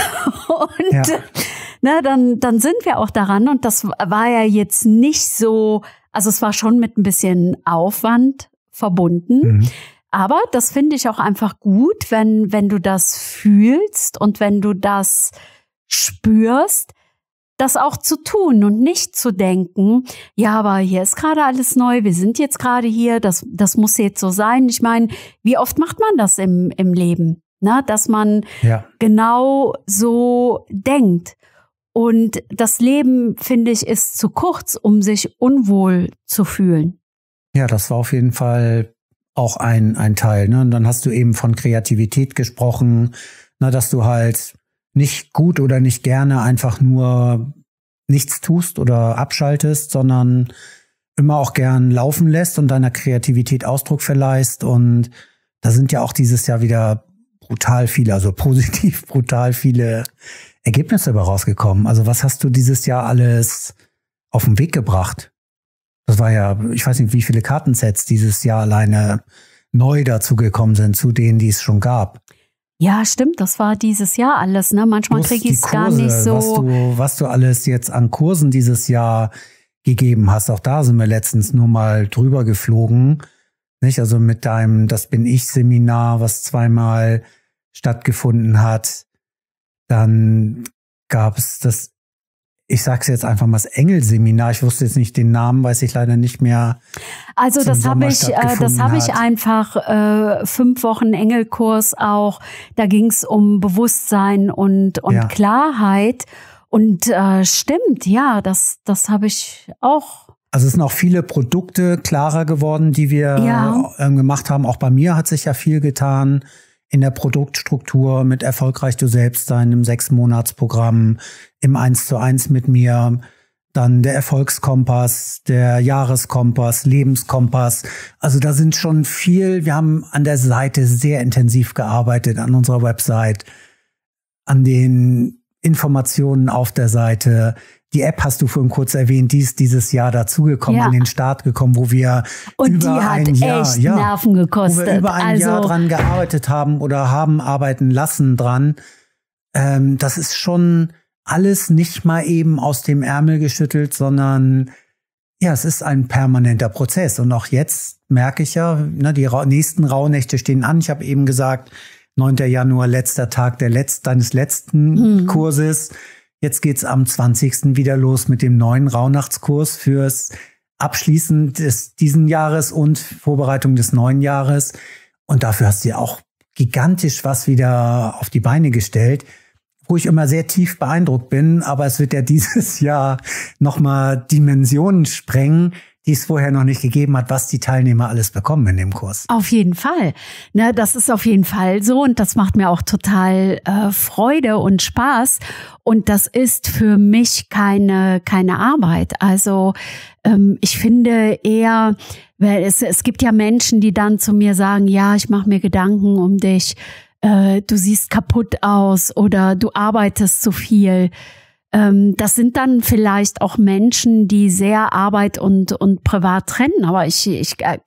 und ja ne, dann, dann sind wir auch daran. Und das war ja jetzt nicht so, also es war schon mit ein bisschen Aufwand verbunden. Mhm. Aber das finde ich auch einfach gut, wenn, wenn du das fühlst und wenn du das spürst, das auch zu tun und nicht zu denken, ja, aber hier ist gerade alles neu, wir sind jetzt gerade hier, das, das muss jetzt so sein. Ich meine, wie oft macht man das im, im Leben? Ne? Dass man ja. genau so denkt. Und das Leben, finde ich, ist zu kurz, um sich unwohl zu fühlen. Ja, das war auf jeden Fall auch ein, ein Teil. Ne? Und dann hast du eben von Kreativität gesprochen, na, ne? dass du halt nicht gut oder nicht gerne einfach nur nichts tust oder abschaltest, sondern immer auch gern laufen lässt und deiner Kreativität Ausdruck verleihst. Und da sind ja auch dieses Jahr wieder brutal viele, also positiv brutal viele Ergebnisse dabei rausgekommen. Also was hast du dieses Jahr alles auf den Weg gebracht? Das war ja, ich weiß nicht, wie viele Kartensets dieses Jahr alleine neu dazugekommen sind zu denen, die es schon gab. Ja, stimmt, das war dieses Jahr alles. Ne? Manchmal kriege ich es gar nicht so. Was du, was du alles jetzt an Kursen dieses Jahr gegeben hast, auch da sind wir letztens nur mal drüber geflogen. Nicht? Also mit deinem Das bin ich Seminar, was zweimal stattgefunden hat. Dann gab es das, ich sag's jetzt einfach mal, das Engelseminar. Ich wusste jetzt nicht den Namen, weiß ich leider nicht mehr. Also das habe ich, äh, das ich einfach äh, fünf Wochen Engelkurs auch. Da ging's um Bewusstsein und, und ja. Klarheit. Und äh, stimmt, ja, das, das habe ich auch also es sind auch viele Produkte klarer geworden, die wir ja. Ähm, gemacht haben. Auch bei mir hat sich ja viel getan in der Produktstruktur mit Erfolgreich du selbst sein, im Sechsmonatsprogramm, im Eins zu eins mit mir, dann der Erfolgskompass, der Jahreskompass, Lebenskompass. Also da sind schon viel, wir haben an der Seite sehr intensiv gearbeitet, an unserer Website, an den Informationen auf der Seite, die App hast du vorhin kurz erwähnt, die ist dieses Jahr dazugekommen, ja. an den Start gekommen, wo wir und über ein Jahr, ja, Nerven gekostet. Wo wir über ein also, Jahr dran gearbeitet haben oder haben arbeiten lassen dran. Ähm, das ist schon alles nicht mal eben aus dem Ärmel geschüttelt, sondern ja, es ist ein permanenter Prozess. Und auch jetzt merke ich ja, ne, die Ra nächsten Rauhnächte stehen an. Ich habe eben gesagt, 9. Januar, letzter Tag der Letz deines letzten mhm. Kurses. Jetzt geht es am 20. wieder los mit dem neuen Rauhnachtskurs fürs Abschließen des diesen Jahres und Vorbereitung des neuen Jahres. Und dafür hast du ja auch gigantisch was wieder auf die Beine gestellt, wo ich immer sehr tief beeindruckt bin. Aber es wird ja dieses Jahr nochmal Dimensionen sprengen die es vorher noch nicht gegeben hat, was die Teilnehmer alles bekommen in dem Kurs. Auf jeden Fall. Ne, das ist auf jeden Fall so und das macht mir auch total äh, Freude und Spaß. Und das ist für mich keine, keine Arbeit. Also ähm, ich finde eher, weil es, es gibt ja Menschen, die dann zu mir sagen, ja, ich mache mir Gedanken um dich, äh, du siehst kaputt aus oder du arbeitest zu viel. Ähm, das sind dann vielleicht auch Menschen, die sehr Arbeit und, und privat trennen, aber ich, ich äh,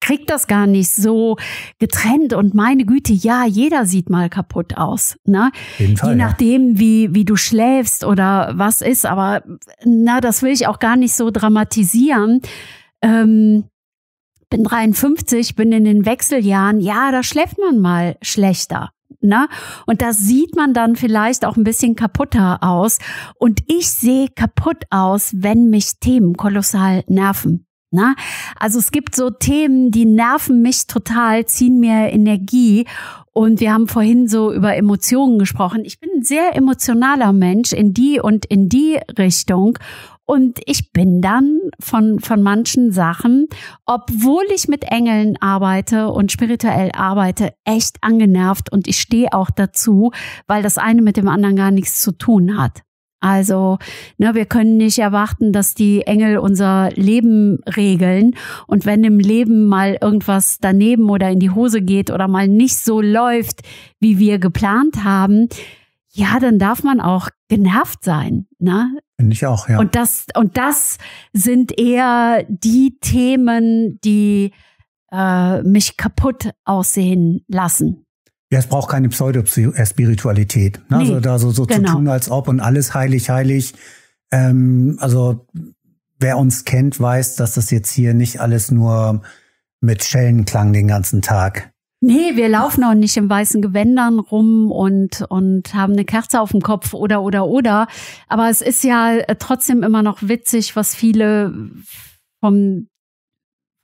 krieg das gar nicht so getrennt und meine Güte, ja, jeder sieht mal kaputt aus, ne? Fall, Je nachdem, ja. wie, wie du schläfst oder was ist, aber na, das will ich auch gar nicht so dramatisieren. Ähm, bin 53, bin in den Wechseljahren, ja, da schläft man mal schlechter. Na? Ne? Und da sieht man dann vielleicht auch ein bisschen kaputter aus. Und ich sehe kaputt aus, wenn mich Themen kolossal nerven. Na? Ne? Also es gibt so Themen, die nerven mich total, ziehen mir Energie. Und wir haben vorhin so über Emotionen gesprochen. Ich bin ein sehr emotionaler Mensch in die und in die Richtung. Und ich bin dann von, von manchen Sachen, obwohl ich mit Engeln arbeite und spirituell arbeite, echt angenervt und ich stehe auch dazu, weil das eine mit dem anderen gar nichts zu tun hat. Also, ne, wir können nicht erwarten, dass die Engel unser Leben regeln. Und wenn im Leben mal irgendwas daneben oder in die Hose geht oder mal nicht so läuft, wie wir geplant haben, ja, dann darf man auch genervt sein. Ne? Finde ich auch, ja. Und das, und das sind eher die Themen, die äh, mich kaputt aussehen lassen. Ja, es braucht keine Pseudospiritualität. Ne? Also nee, also da so, so genau. zu tun, als ob und alles heilig, heilig. Ähm, also wer uns kennt, weiß, dass das jetzt hier nicht alles nur mit Schellenklang den ganzen Tag Nee, wir laufen auch nicht in weißen Gewändern rum und, und haben eine Kerze auf dem Kopf oder, oder, oder. Aber es ist ja äh, trotzdem immer noch witzig, was viele vom,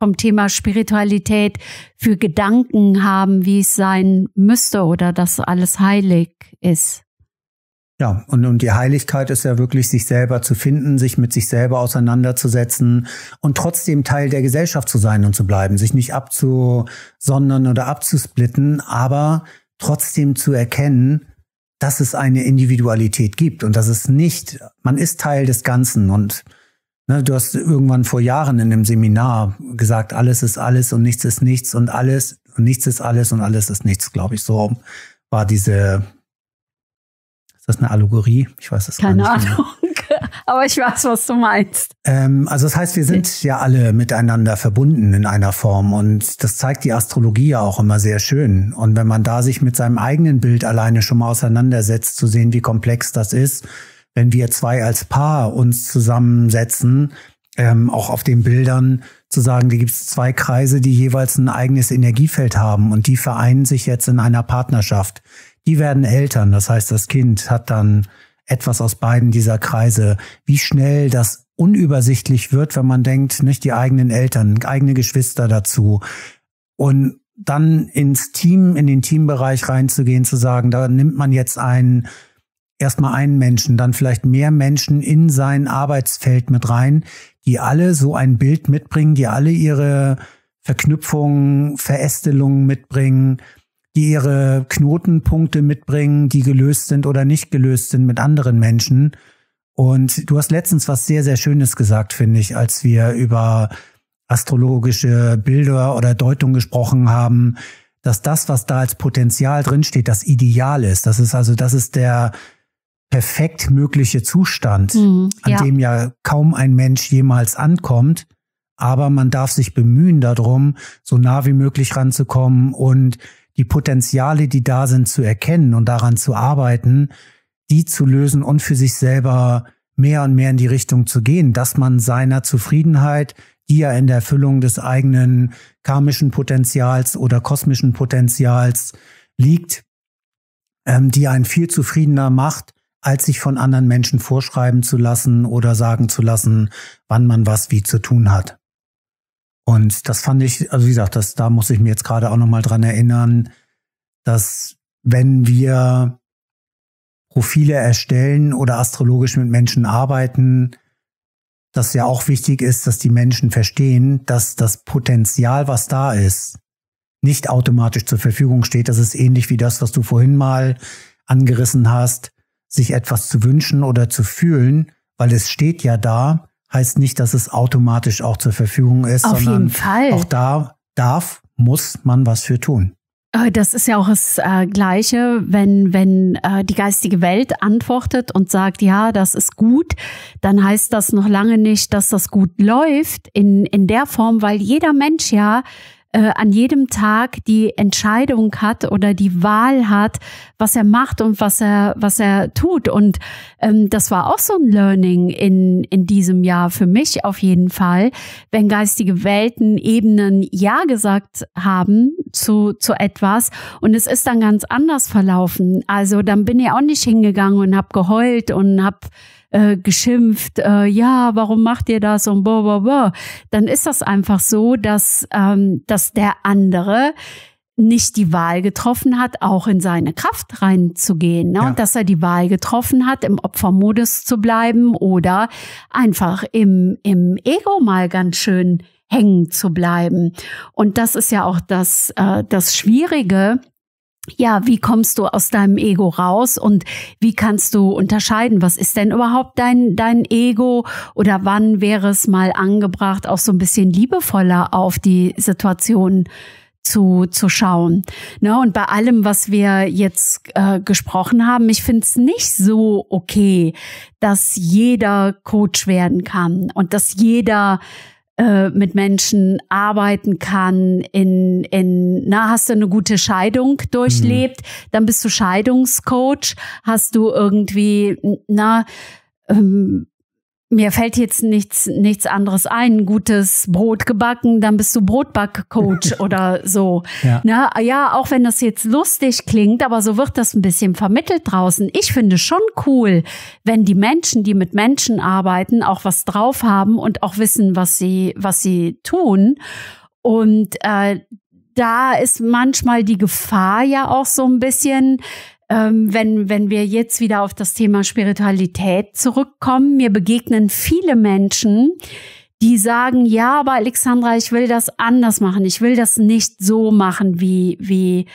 vom Thema Spiritualität für Gedanken haben, wie es sein müsste oder dass alles heilig ist. Ja, und, und die Heiligkeit ist ja wirklich, sich selber zu finden, sich mit sich selber auseinanderzusetzen und trotzdem Teil der Gesellschaft zu sein und zu bleiben, sich nicht abzusondern oder abzusplitten, aber trotzdem zu erkennen, dass es eine Individualität gibt und dass es nicht, man ist Teil des Ganzen und ne, du hast irgendwann vor Jahren in einem Seminar gesagt, alles ist alles und nichts ist nichts und alles und nichts ist alles und alles ist nichts, glaube ich, so war diese ist das eine Allegorie? Ich weiß es gar nicht. Keine genau. Ahnung. Aber ich weiß, was du meinst. Ähm, also das heißt, wir sind ja alle miteinander verbunden in einer Form und das zeigt die Astrologie ja auch immer sehr schön. Und wenn man da sich mit seinem eigenen Bild alleine schon mal auseinandersetzt, zu sehen, wie komplex das ist, wenn wir zwei als Paar uns zusammensetzen, ähm, auch auf den Bildern zu sagen, da gibt es zwei Kreise, die jeweils ein eigenes Energiefeld haben und die vereinen sich jetzt in einer Partnerschaft die werden Eltern. Das heißt, das Kind hat dann etwas aus beiden dieser Kreise. Wie schnell das unübersichtlich wird, wenn man denkt, nicht die eigenen Eltern, eigene Geschwister dazu. Und dann ins Team, in den Teambereich reinzugehen, zu sagen, da nimmt man jetzt einen, erstmal einen Menschen, dann vielleicht mehr Menschen in sein Arbeitsfeld mit rein, die alle so ein Bild mitbringen, die alle ihre Verknüpfungen, Verästelungen mitbringen, die ihre Knotenpunkte mitbringen, die gelöst sind oder nicht gelöst sind mit anderen Menschen. Und du hast letztens was sehr, sehr Schönes gesagt, finde ich, als wir über astrologische Bilder oder Deutung gesprochen haben, dass das, was da als Potenzial drinsteht, das Ideal ist. Das ist also, das ist der perfekt mögliche Zustand, mhm, ja. an dem ja kaum ein Mensch jemals ankommt. Aber man darf sich bemühen darum, so nah wie möglich ranzukommen und die Potenziale, die da sind, zu erkennen und daran zu arbeiten, die zu lösen und für sich selber mehr und mehr in die Richtung zu gehen, dass man seiner Zufriedenheit, die ja in der Erfüllung des eigenen karmischen Potenzials oder kosmischen Potenzials liegt, ähm, die einen viel zufriedener macht, als sich von anderen Menschen vorschreiben zu lassen oder sagen zu lassen, wann man was wie zu tun hat. Und das fand ich, also wie gesagt, das, da muss ich mir jetzt gerade auch nochmal dran erinnern, dass wenn wir Profile erstellen oder astrologisch mit Menschen arbeiten, dass ja auch wichtig ist, dass die Menschen verstehen, dass das Potenzial, was da ist, nicht automatisch zur Verfügung steht. Das ist ähnlich wie das, was du vorhin mal angerissen hast, sich etwas zu wünschen oder zu fühlen, weil es steht ja da, heißt nicht, dass es automatisch auch zur Verfügung ist, Auf sondern jeden Fall. auch da darf, muss man was für tun. Äh, das ist ja auch das äh, Gleiche, wenn, wenn äh, die geistige Welt antwortet und sagt, ja, das ist gut, dann heißt das noch lange nicht, dass das gut läuft in, in der Form, weil jeder Mensch ja äh, an jedem Tag die Entscheidung hat oder die Wahl hat, was er macht und was er, was er tut. Und ähm, das war auch so ein Learning in, in diesem Jahr für mich auf jeden Fall, wenn geistige Welten Ebenen Ja gesagt haben zu, zu etwas und es ist dann ganz anders verlaufen. Also dann bin ich auch nicht hingegangen und habe geheult und habe äh, geschimpft, äh, ja, warum macht ihr das und boah, boah, boah, dann ist das einfach so, dass, ähm, dass der andere nicht die Wahl getroffen hat, auch in seine Kraft reinzugehen. Ne? Ja. Und dass er die Wahl getroffen hat, im Opfermodus zu bleiben oder einfach im, im Ego mal ganz schön hängen zu bleiben. Und das ist ja auch das, äh, das Schwierige ja, wie kommst du aus deinem Ego raus und wie kannst du unterscheiden, was ist denn überhaupt dein, dein Ego oder wann wäre es mal angebracht, auch so ein bisschen liebevoller auf die Situation zu, zu schauen. Ne? Und bei allem, was wir jetzt äh, gesprochen haben, ich finde es nicht so okay, dass jeder Coach werden kann und dass jeder äh, mit Menschen arbeiten kann, in, in, na, hast du eine gute Scheidung durchlebt, mhm. dann bist du Scheidungscoach, hast du irgendwie, na, ähm, mir fällt jetzt nichts, nichts anderes ein. Gutes Brot gebacken, dann bist du Brotbackcoach oder so. Ja. Ne? ja, auch wenn das jetzt lustig klingt, aber so wird das ein bisschen vermittelt draußen. Ich finde schon cool, wenn die Menschen, die mit Menschen arbeiten, auch was drauf haben und auch wissen, was sie, was sie tun. Und äh, da ist manchmal die Gefahr ja auch so ein bisschen, ähm, wenn, wenn wir jetzt wieder auf das Thema Spiritualität zurückkommen, mir begegnen viele Menschen, die sagen, ja, aber Alexandra, ich will das anders machen. Ich will das nicht so machen, wie, wie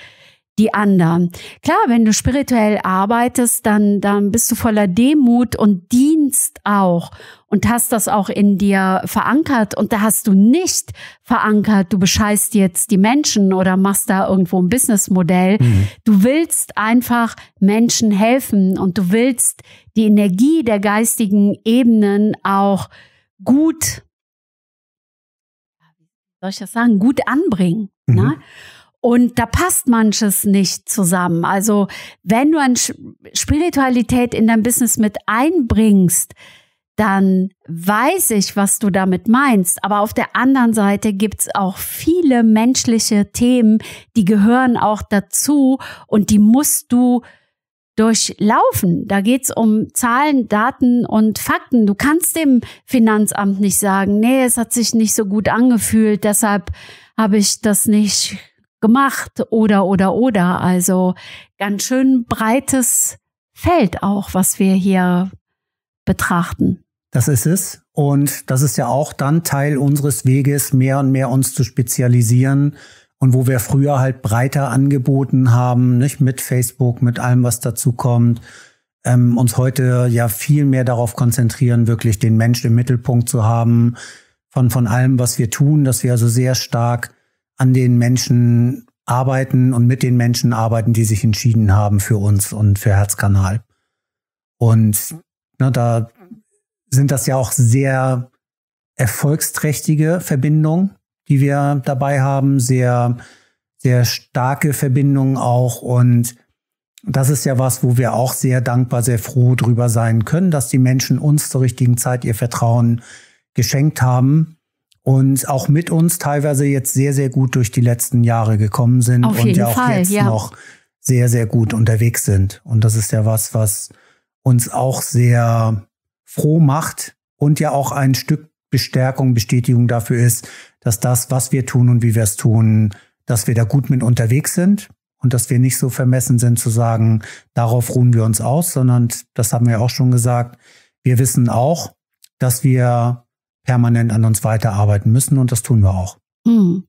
die anderen. Klar, wenn du spirituell arbeitest, dann, dann bist du voller Demut und dienst auch und hast das auch in dir verankert und da hast du nicht verankert, du bescheißt jetzt die Menschen oder machst da irgendwo ein Businessmodell. Mhm. Du willst einfach Menschen helfen und du willst die Energie der geistigen Ebenen auch gut, soll ich das sagen, gut anbringen. Ne? Mhm. Ne? Und da passt manches nicht zusammen. Also wenn du an Spiritualität in dein Business mit einbringst, dann weiß ich, was du damit meinst. Aber auf der anderen Seite gibt's auch viele menschliche Themen, die gehören auch dazu und die musst du durchlaufen. Da geht's um Zahlen, Daten und Fakten. Du kannst dem Finanzamt nicht sagen, nee, es hat sich nicht so gut angefühlt, deshalb habe ich das nicht gemacht oder, oder, oder. Also ganz schön breites Feld auch, was wir hier betrachten. Das ist es. Und das ist ja auch dann Teil unseres Weges, mehr und mehr uns zu spezialisieren. Und wo wir früher halt breiter angeboten haben, nicht mit Facebook, mit allem, was dazu kommt, ähm, uns heute ja viel mehr darauf konzentrieren, wirklich den Menschen im Mittelpunkt zu haben, von, von allem, was wir tun, dass wir also sehr stark an den Menschen arbeiten und mit den Menschen arbeiten, die sich entschieden haben für uns und für Herzkanal. Und ne, da sind das ja auch sehr erfolgsträchtige Verbindungen, die wir dabei haben, sehr, sehr starke Verbindungen auch. Und das ist ja was, wo wir auch sehr dankbar, sehr froh drüber sein können, dass die Menschen uns zur richtigen Zeit ihr Vertrauen geschenkt haben und auch mit uns teilweise jetzt sehr, sehr gut durch die letzten Jahre gekommen sind Auf und ja auch Fall, jetzt ja. noch sehr, sehr gut unterwegs sind. Und das ist ja was, was uns auch sehr froh macht und ja auch ein Stück Bestärkung, Bestätigung dafür ist, dass das, was wir tun und wie wir es tun, dass wir da gut mit unterwegs sind und dass wir nicht so vermessen sind zu sagen, darauf ruhen wir uns aus, sondern das haben wir auch schon gesagt, wir wissen auch, dass wir permanent an uns weiterarbeiten müssen und das tun wir auch. Mhm.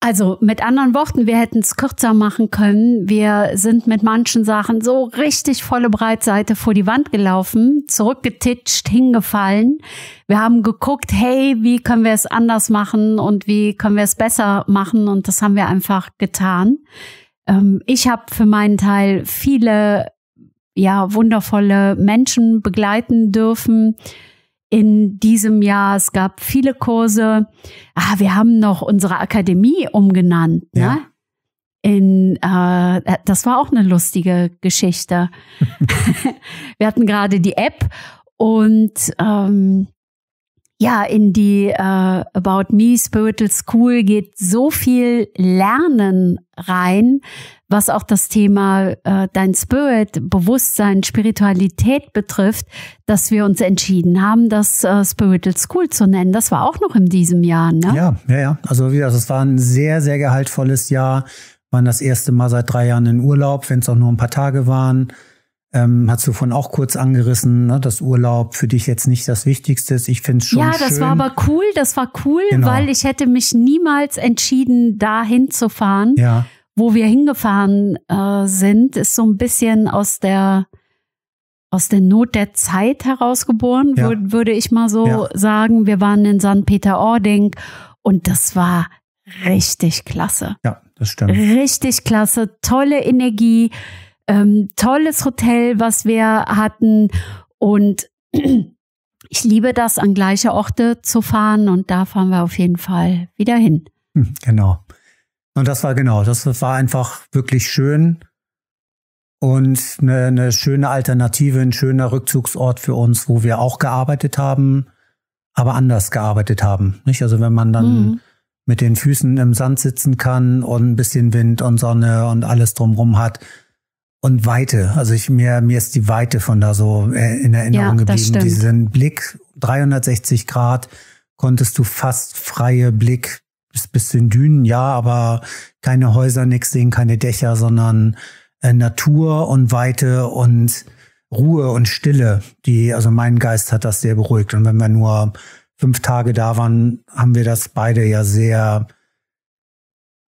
Also mit anderen Worten, wir hätten es kürzer machen können. Wir sind mit manchen Sachen so richtig volle Breitseite vor die Wand gelaufen, zurückgetitscht, hingefallen. Wir haben geguckt, hey, wie können wir es anders machen und wie können wir es besser machen? Und das haben wir einfach getan. Ähm, ich habe für meinen Teil viele, ja, wundervolle Menschen begleiten dürfen in diesem Jahr. Es gab viele Kurse. Ah, wir haben noch unsere Akademie umgenannt. Ne? In, äh, das war auch eine lustige Geschichte. wir hatten gerade die App und ähm, ja, in die äh, About Me Spiritual School geht so viel Lernen rein, was auch das Thema äh, dein Spirit, Bewusstsein, Spiritualität betrifft, dass wir uns entschieden haben, das äh, Spiritual School zu nennen. Das war auch noch in diesem Jahr, ne? Ja, ja, ja. Also wie gesagt, es war ein sehr, sehr gehaltvolles Jahr. Wir waren das erste Mal seit drei Jahren in Urlaub, wenn es auch nur ein paar Tage waren. Ähm, hast du vorhin auch kurz angerissen, ne, dass Urlaub für dich jetzt nicht das Wichtigste ist. Ich finde es schon. Ja, das schön. war aber cool, das war cool, genau. weil ich hätte mich niemals entschieden, da hinzufahren. Ja. Wo wir hingefahren äh, sind, ist so ein bisschen aus der aus der Not der Zeit herausgeboren, ja. würde, würde ich mal so ja. sagen. Wir waren in San Peter-Ording und das war richtig klasse. Ja, das stimmt. Richtig klasse, tolle Energie ähm, tolles Hotel, was wir hatten. Und ich liebe das, an gleiche Orte zu fahren. Und da fahren wir auf jeden Fall wieder hin. Hm, genau. Und das war genau, das war einfach wirklich schön und eine, eine schöne Alternative, ein schöner Rückzugsort für uns, wo wir auch gearbeitet haben, aber anders gearbeitet haben. Nicht? Also wenn man dann mhm. mit den Füßen im Sand sitzen kann und ein bisschen Wind und Sonne und alles drumrum hat, und Weite. Also ich mir mir ist die Weite von da so äh, in Erinnerung ja, geblieben. Diesen Blick 360 Grad konntest du fast freie Blick bis bis zu den Dünen, ja, aber keine Häuser, nichts sehen, keine Dächer, sondern äh, Natur und Weite und Ruhe und Stille. Die also mein Geist hat das sehr beruhigt und wenn wir nur fünf Tage da waren, haben wir das beide ja sehr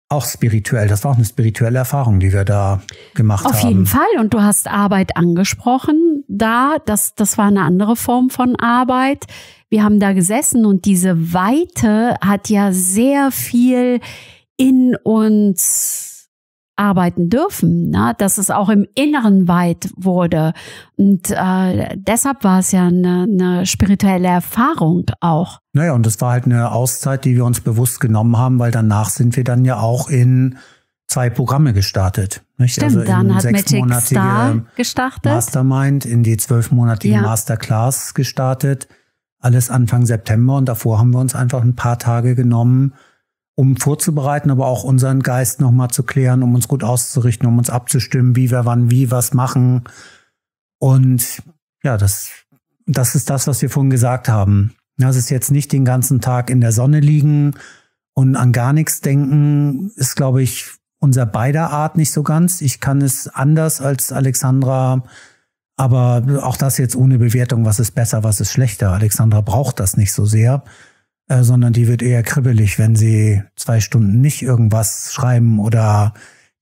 auch spirituell. Das war auch eine spirituelle Erfahrung, die wir da gemacht Auf haben. Auf jeden Fall. Und du hast Arbeit angesprochen da. Das, das war eine andere Form von Arbeit. Wir haben da gesessen und diese Weite hat ja sehr viel in uns arbeiten dürfen, ne? dass es auch im Inneren weit wurde. Und äh, deshalb war es ja eine, eine spirituelle Erfahrung auch. Naja, und das war halt eine Auszeit, die wir uns bewusst genommen haben, weil danach sind wir dann ja auch in zwei Programme gestartet. Nicht? Stimmt, also dann hat Magic Star gestartet. Mastermind in die zwölfmonatige ja. Masterclass gestartet. Alles Anfang September und davor haben wir uns einfach ein paar Tage genommen, um vorzubereiten, aber auch unseren Geist nochmal zu klären, um uns gut auszurichten, um uns abzustimmen, wie wir wann wie was machen. Und ja, das, das ist das, was wir vorhin gesagt haben. Das ist jetzt nicht den ganzen Tag in der Sonne liegen und an gar nichts denken, ist, glaube ich, unser beider Art nicht so ganz. Ich kann es anders als Alexandra, aber auch das jetzt ohne Bewertung, was ist besser, was ist schlechter. Alexandra braucht das nicht so sehr. Äh, sondern die wird eher kribbelig, wenn sie zwei Stunden nicht irgendwas schreiben oder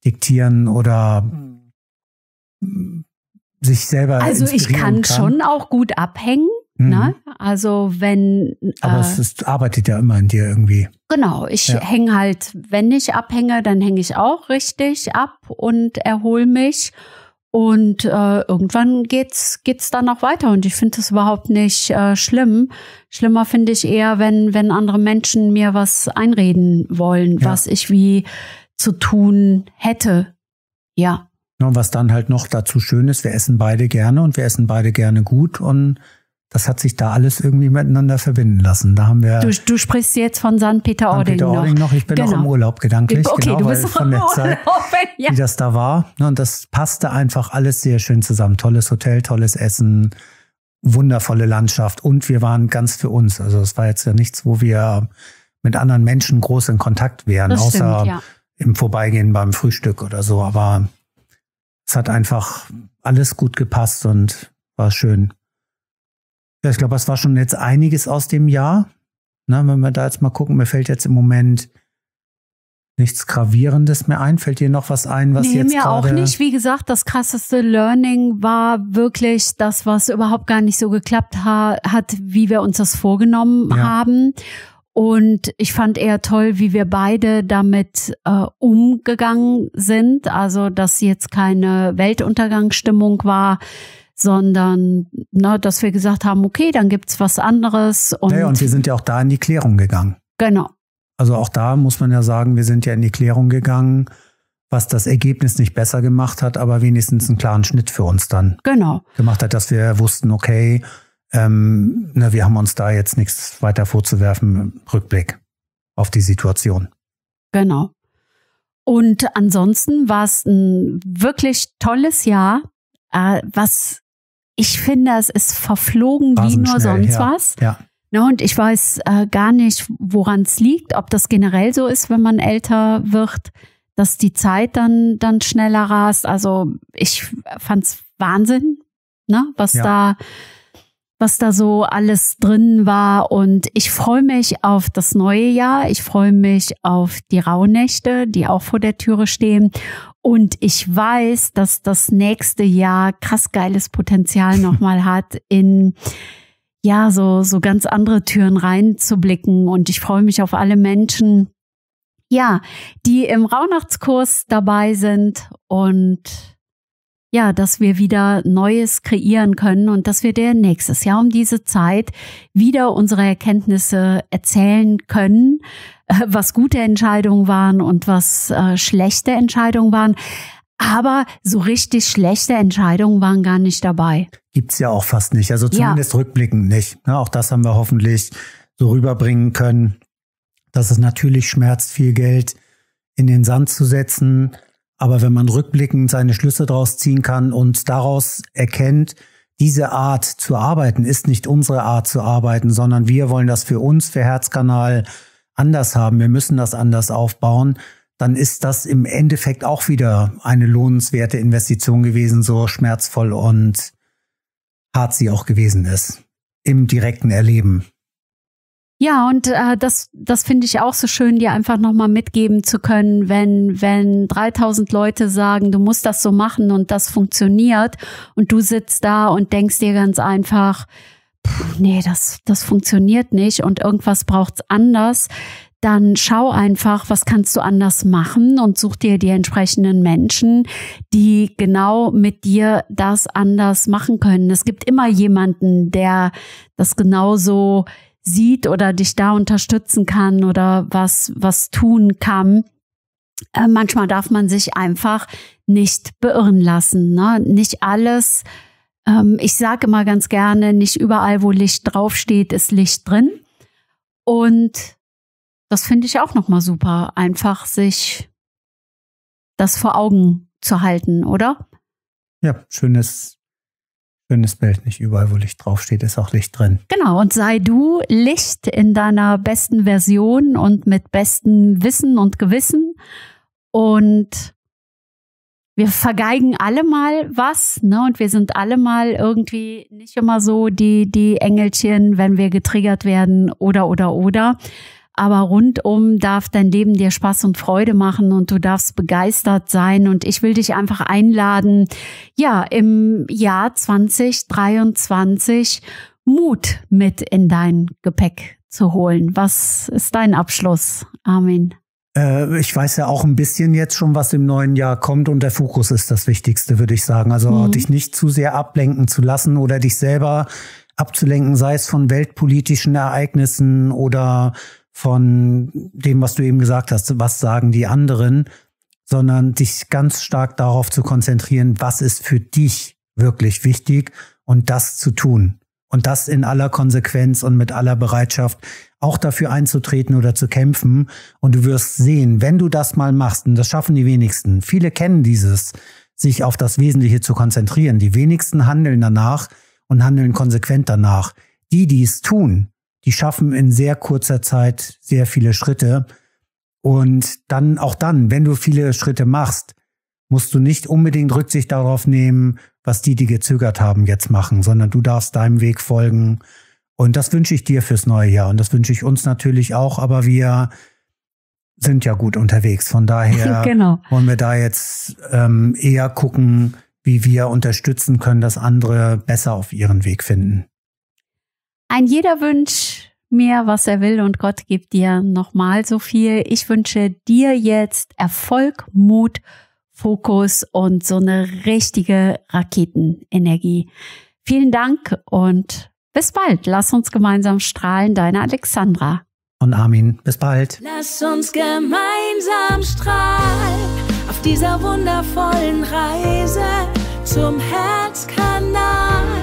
diktieren oder sich selber. Also ich kann, kann, schon auch gut abhängen. Mhm. Ne? Also wenn. Aber äh, es ist, arbeitet ja immer in dir irgendwie. Genau, ich ja. hänge halt, wenn ich abhänge, dann hänge ich auch richtig ab und erhole mich. Und äh, irgendwann geht's geht's dann auch weiter. Und ich finde das überhaupt nicht äh, schlimm. Schlimmer finde ich eher, wenn wenn andere Menschen mir was einreden wollen, ja. was ich wie zu tun hätte. ja. Und was dann halt noch dazu schön ist, wir essen beide gerne und wir essen beide gerne gut und das hat sich da alles irgendwie miteinander verbinden lassen. Da haben wir. Du, du sprichst jetzt von San Peter-Ording Peter noch. noch. Ich bin genau. noch im Urlaub gedanklich. Okay, genau, du bist von der Zeit, ja. wie das da war. Ne, und das passte einfach alles sehr schön zusammen. Tolles Hotel, tolles Essen, wundervolle Landschaft und wir waren ganz für uns. Also es war jetzt ja nichts, wo wir mit anderen Menschen groß in Kontakt wären, das außer stimmt, ja. im Vorbeigehen beim Frühstück oder so. Aber es hat einfach alles gut gepasst und war schön. Ja, ich glaube, das war schon jetzt einiges aus dem Jahr. Na, ne, wenn wir da jetzt mal gucken, mir fällt jetzt im Moment nichts Gravierendes mehr ein. Fällt dir noch was ein, was nee, jetzt mir auch nicht. Wie gesagt, das krasseste Learning war wirklich das, was überhaupt gar nicht so geklappt ha hat, wie wir uns das vorgenommen ja. haben. Und ich fand eher toll, wie wir beide damit äh, umgegangen sind. Also, dass jetzt keine Weltuntergangsstimmung war, sondern na, ne, dass wir gesagt haben, okay, dann gibt es was anderes. Und, ja, und wir sind ja auch da in die Klärung gegangen. Genau. Also auch da muss man ja sagen, wir sind ja in die Klärung gegangen, was das Ergebnis nicht besser gemacht hat, aber wenigstens einen klaren Schnitt für uns dann genau. gemacht hat, dass wir wussten, okay, ähm, na, ne, wir haben uns da jetzt nichts weiter vorzuwerfen Rückblick auf die Situation. Genau. Und ansonsten war es ein wirklich tolles Jahr, äh, was ich finde, es ist verflogen wie nur sonst ja. was. Ja. No, ne, und ich weiß äh, gar nicht, woran es liegt, ob das generell so ist, wenn man älter wird, dass die Zeit dann, dann schneller rast. Also ich fand's Wahnsinn, ne? was ja. da was da so alles drin war. Und ich freue mich auf das neue Jahr. Ich freue mich auf die Rauhnächte, die auch vor der Türe stehen. Und ich weiß, dass das nächste Jahr krass geiles Potenzial nochmal hat, in ja, so, so ganz andere Türen reinzublicken. Und ich freue mich auf alle Menschen, ja, die im Rauhnachtskurs dabei sind und ja, dass wir wieder Neues kreieren können und dass wir dir nächstes Jahr um diese Zeit wieder unsere Erkenntnisse erzählen können, äh, was gute Entscheidungen waren und was äh, schlechte Entscheidungen waren. Aber so richtig schlechte Entscheidungen waren gar nicht dabei. Gibt's ja auch fast nicht. Also zumindest ja. rückblickend nicht. Ja, ne? auch das haben wir hoffentlich so rüberbringen können, dass es natürlich schmerzt, viel Geld in den Sand zu setzen, aber wenn man rückblickend seine Schlüsse daraus ziehen kann und daraus erkennt, diese Art zu arbeiten ist nicht unsere Art zu arbeiten, sondern wir wollen das für uns, für Herzkanal anders haben. Wir müssen das anders aufbauen. Dann ist das im Endeffekt auch wieder eine lohnenswerte Investition gewesen, so schmerzvoll und hart sie auch gewesen ist im direkten Erleben. Ja, und äh, das, das finde ich auch so schön, dir einfach nochmal mitgeben zu können, wenn, wenn 3000 Leute sagen, du musst das so machen und das funktioniert und du sitzt da und denkst dir ganz einfach, nee, das, das funktioniert nicht und irgendwas braucht's anders, dann schau einfach, was kannst du anders machen und such dir die entsprechenden Menschen, die genau mit dir das anders machen können. Es gibt immer jemanden, der das genauso sieht oder dich da unterstützen kann oder was, was tun kann. Äh, manchmal darf man sich einfach nicht beirren lassen. Ne? Nicht alles, ähm, ich sage immer ganz gerne, nicht überall, wo Licht draufsteht, ist Licht drin. Und das finde ich auch nochmal super, einfach sich das vor Augen zu halten, oder? Ja, schönes, Schönes Bild, nicht überall, wo Licht draufsteht, ist auch Licht drin. Genau, und sei du Licht in deiner besten Version und mit bestem Wissen und Gewissen. Und wir vergeigen alle mal was, ne? Und wir sind alle mal irgendwie nicht immer so die, die Engelchen, wenn wir getriggert werden oder, oder, oder, aber rundum darf dein Leben dir Spaß und Freude machen und du darfst begeistert sein. Und ich will dich einfach einladen, ja, im Jahr 2023 Mut mit in dein Gepäck zu holen. Was ist dein Abschluss, Armin? Äh, ich weiß ja auch ein bisschen jetzt schon, was im neuen Jahr kommt und der Fokus ist das Wichtigste, würde ich sagen. Also mhm. dich nicht zu sehr ablenken zu lassen oder dich selber abzulenken, sei es von weltpolitischen Ereignissen oder von dem, was du eben gesagt hast, was sagen die anderen, sondern dich ganz stark darauf zu konzentrieren, was ist für dich wirklich wichtig und das zu tun. Und das in aller Konsequenz und mit aller Bereitschaft auch dafür einzutreten oder zu kämpfen. Und du wirst sehen, wenn du das mal machst, und das schaffen die wenigsten, viele kennen dieses, sich auf das Wesentliche zu konzentrieren. Die wenigsten handeln danach und handeln konsequent danach. Die, die es tun, die schaffen in sehr kurzer Zeit sehr viele Schritte. Und dann, auch dann, wenn du viele Schritte machst, musst du nicht unbedingt Rücksicht darauf nehmen, was die, die gezögert haben, jetzt machen, sondern du darfst deinem Weg folgen. Und das wünsche ich dir fürs neue Jahr. Und das wünsche ich uns natürlich auch, aber wir sind ja gut unterwegs. Von daher genau. wollen wir da jetzt ähm, eher gucken, wie wir unterstützen können, dass andere besser auf ihren Weg finden. Ein jeder wünscht mir, was er will und Gott gibt dir nochmal so viel. Ich wünsche dir jetzt Erfolg, Mut, Fokus und so eine richtige Raketenenergie. Vielen Dank und bis bald. Lass uns gemeinsam strahlen, deine Alexandra. Und Armin, bis bald. Lass uns gemeinsam strahlen auf dieser wundervollen Reise zum Herzkanal.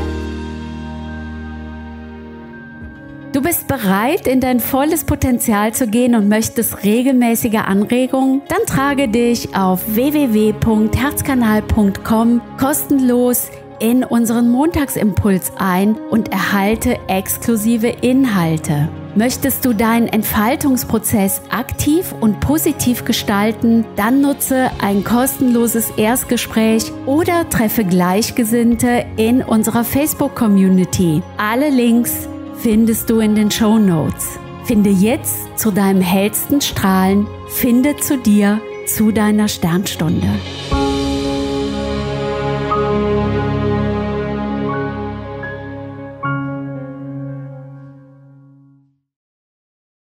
Du bist bereit, in dein volles Potenzial zu gehen und möchtest regelmäßige Anregungen? Dann trage dich auf www.herzkanal.com kostenlos in unseren Montagsimpuls ein und erhalte exklusive Inhalte. Möchtest du deinen Entfaltungsprozess aktiv und positiv gestalten, dann nutze ein kostenloses Erstgespräch oder treffe Gleichgesinnte in unserer Facebook-Community. Alle Links findest du in den Show Notes. Finde jetzt zu deinem hellsten Strahlen, finde zu dir, zu deiner Sternstunde.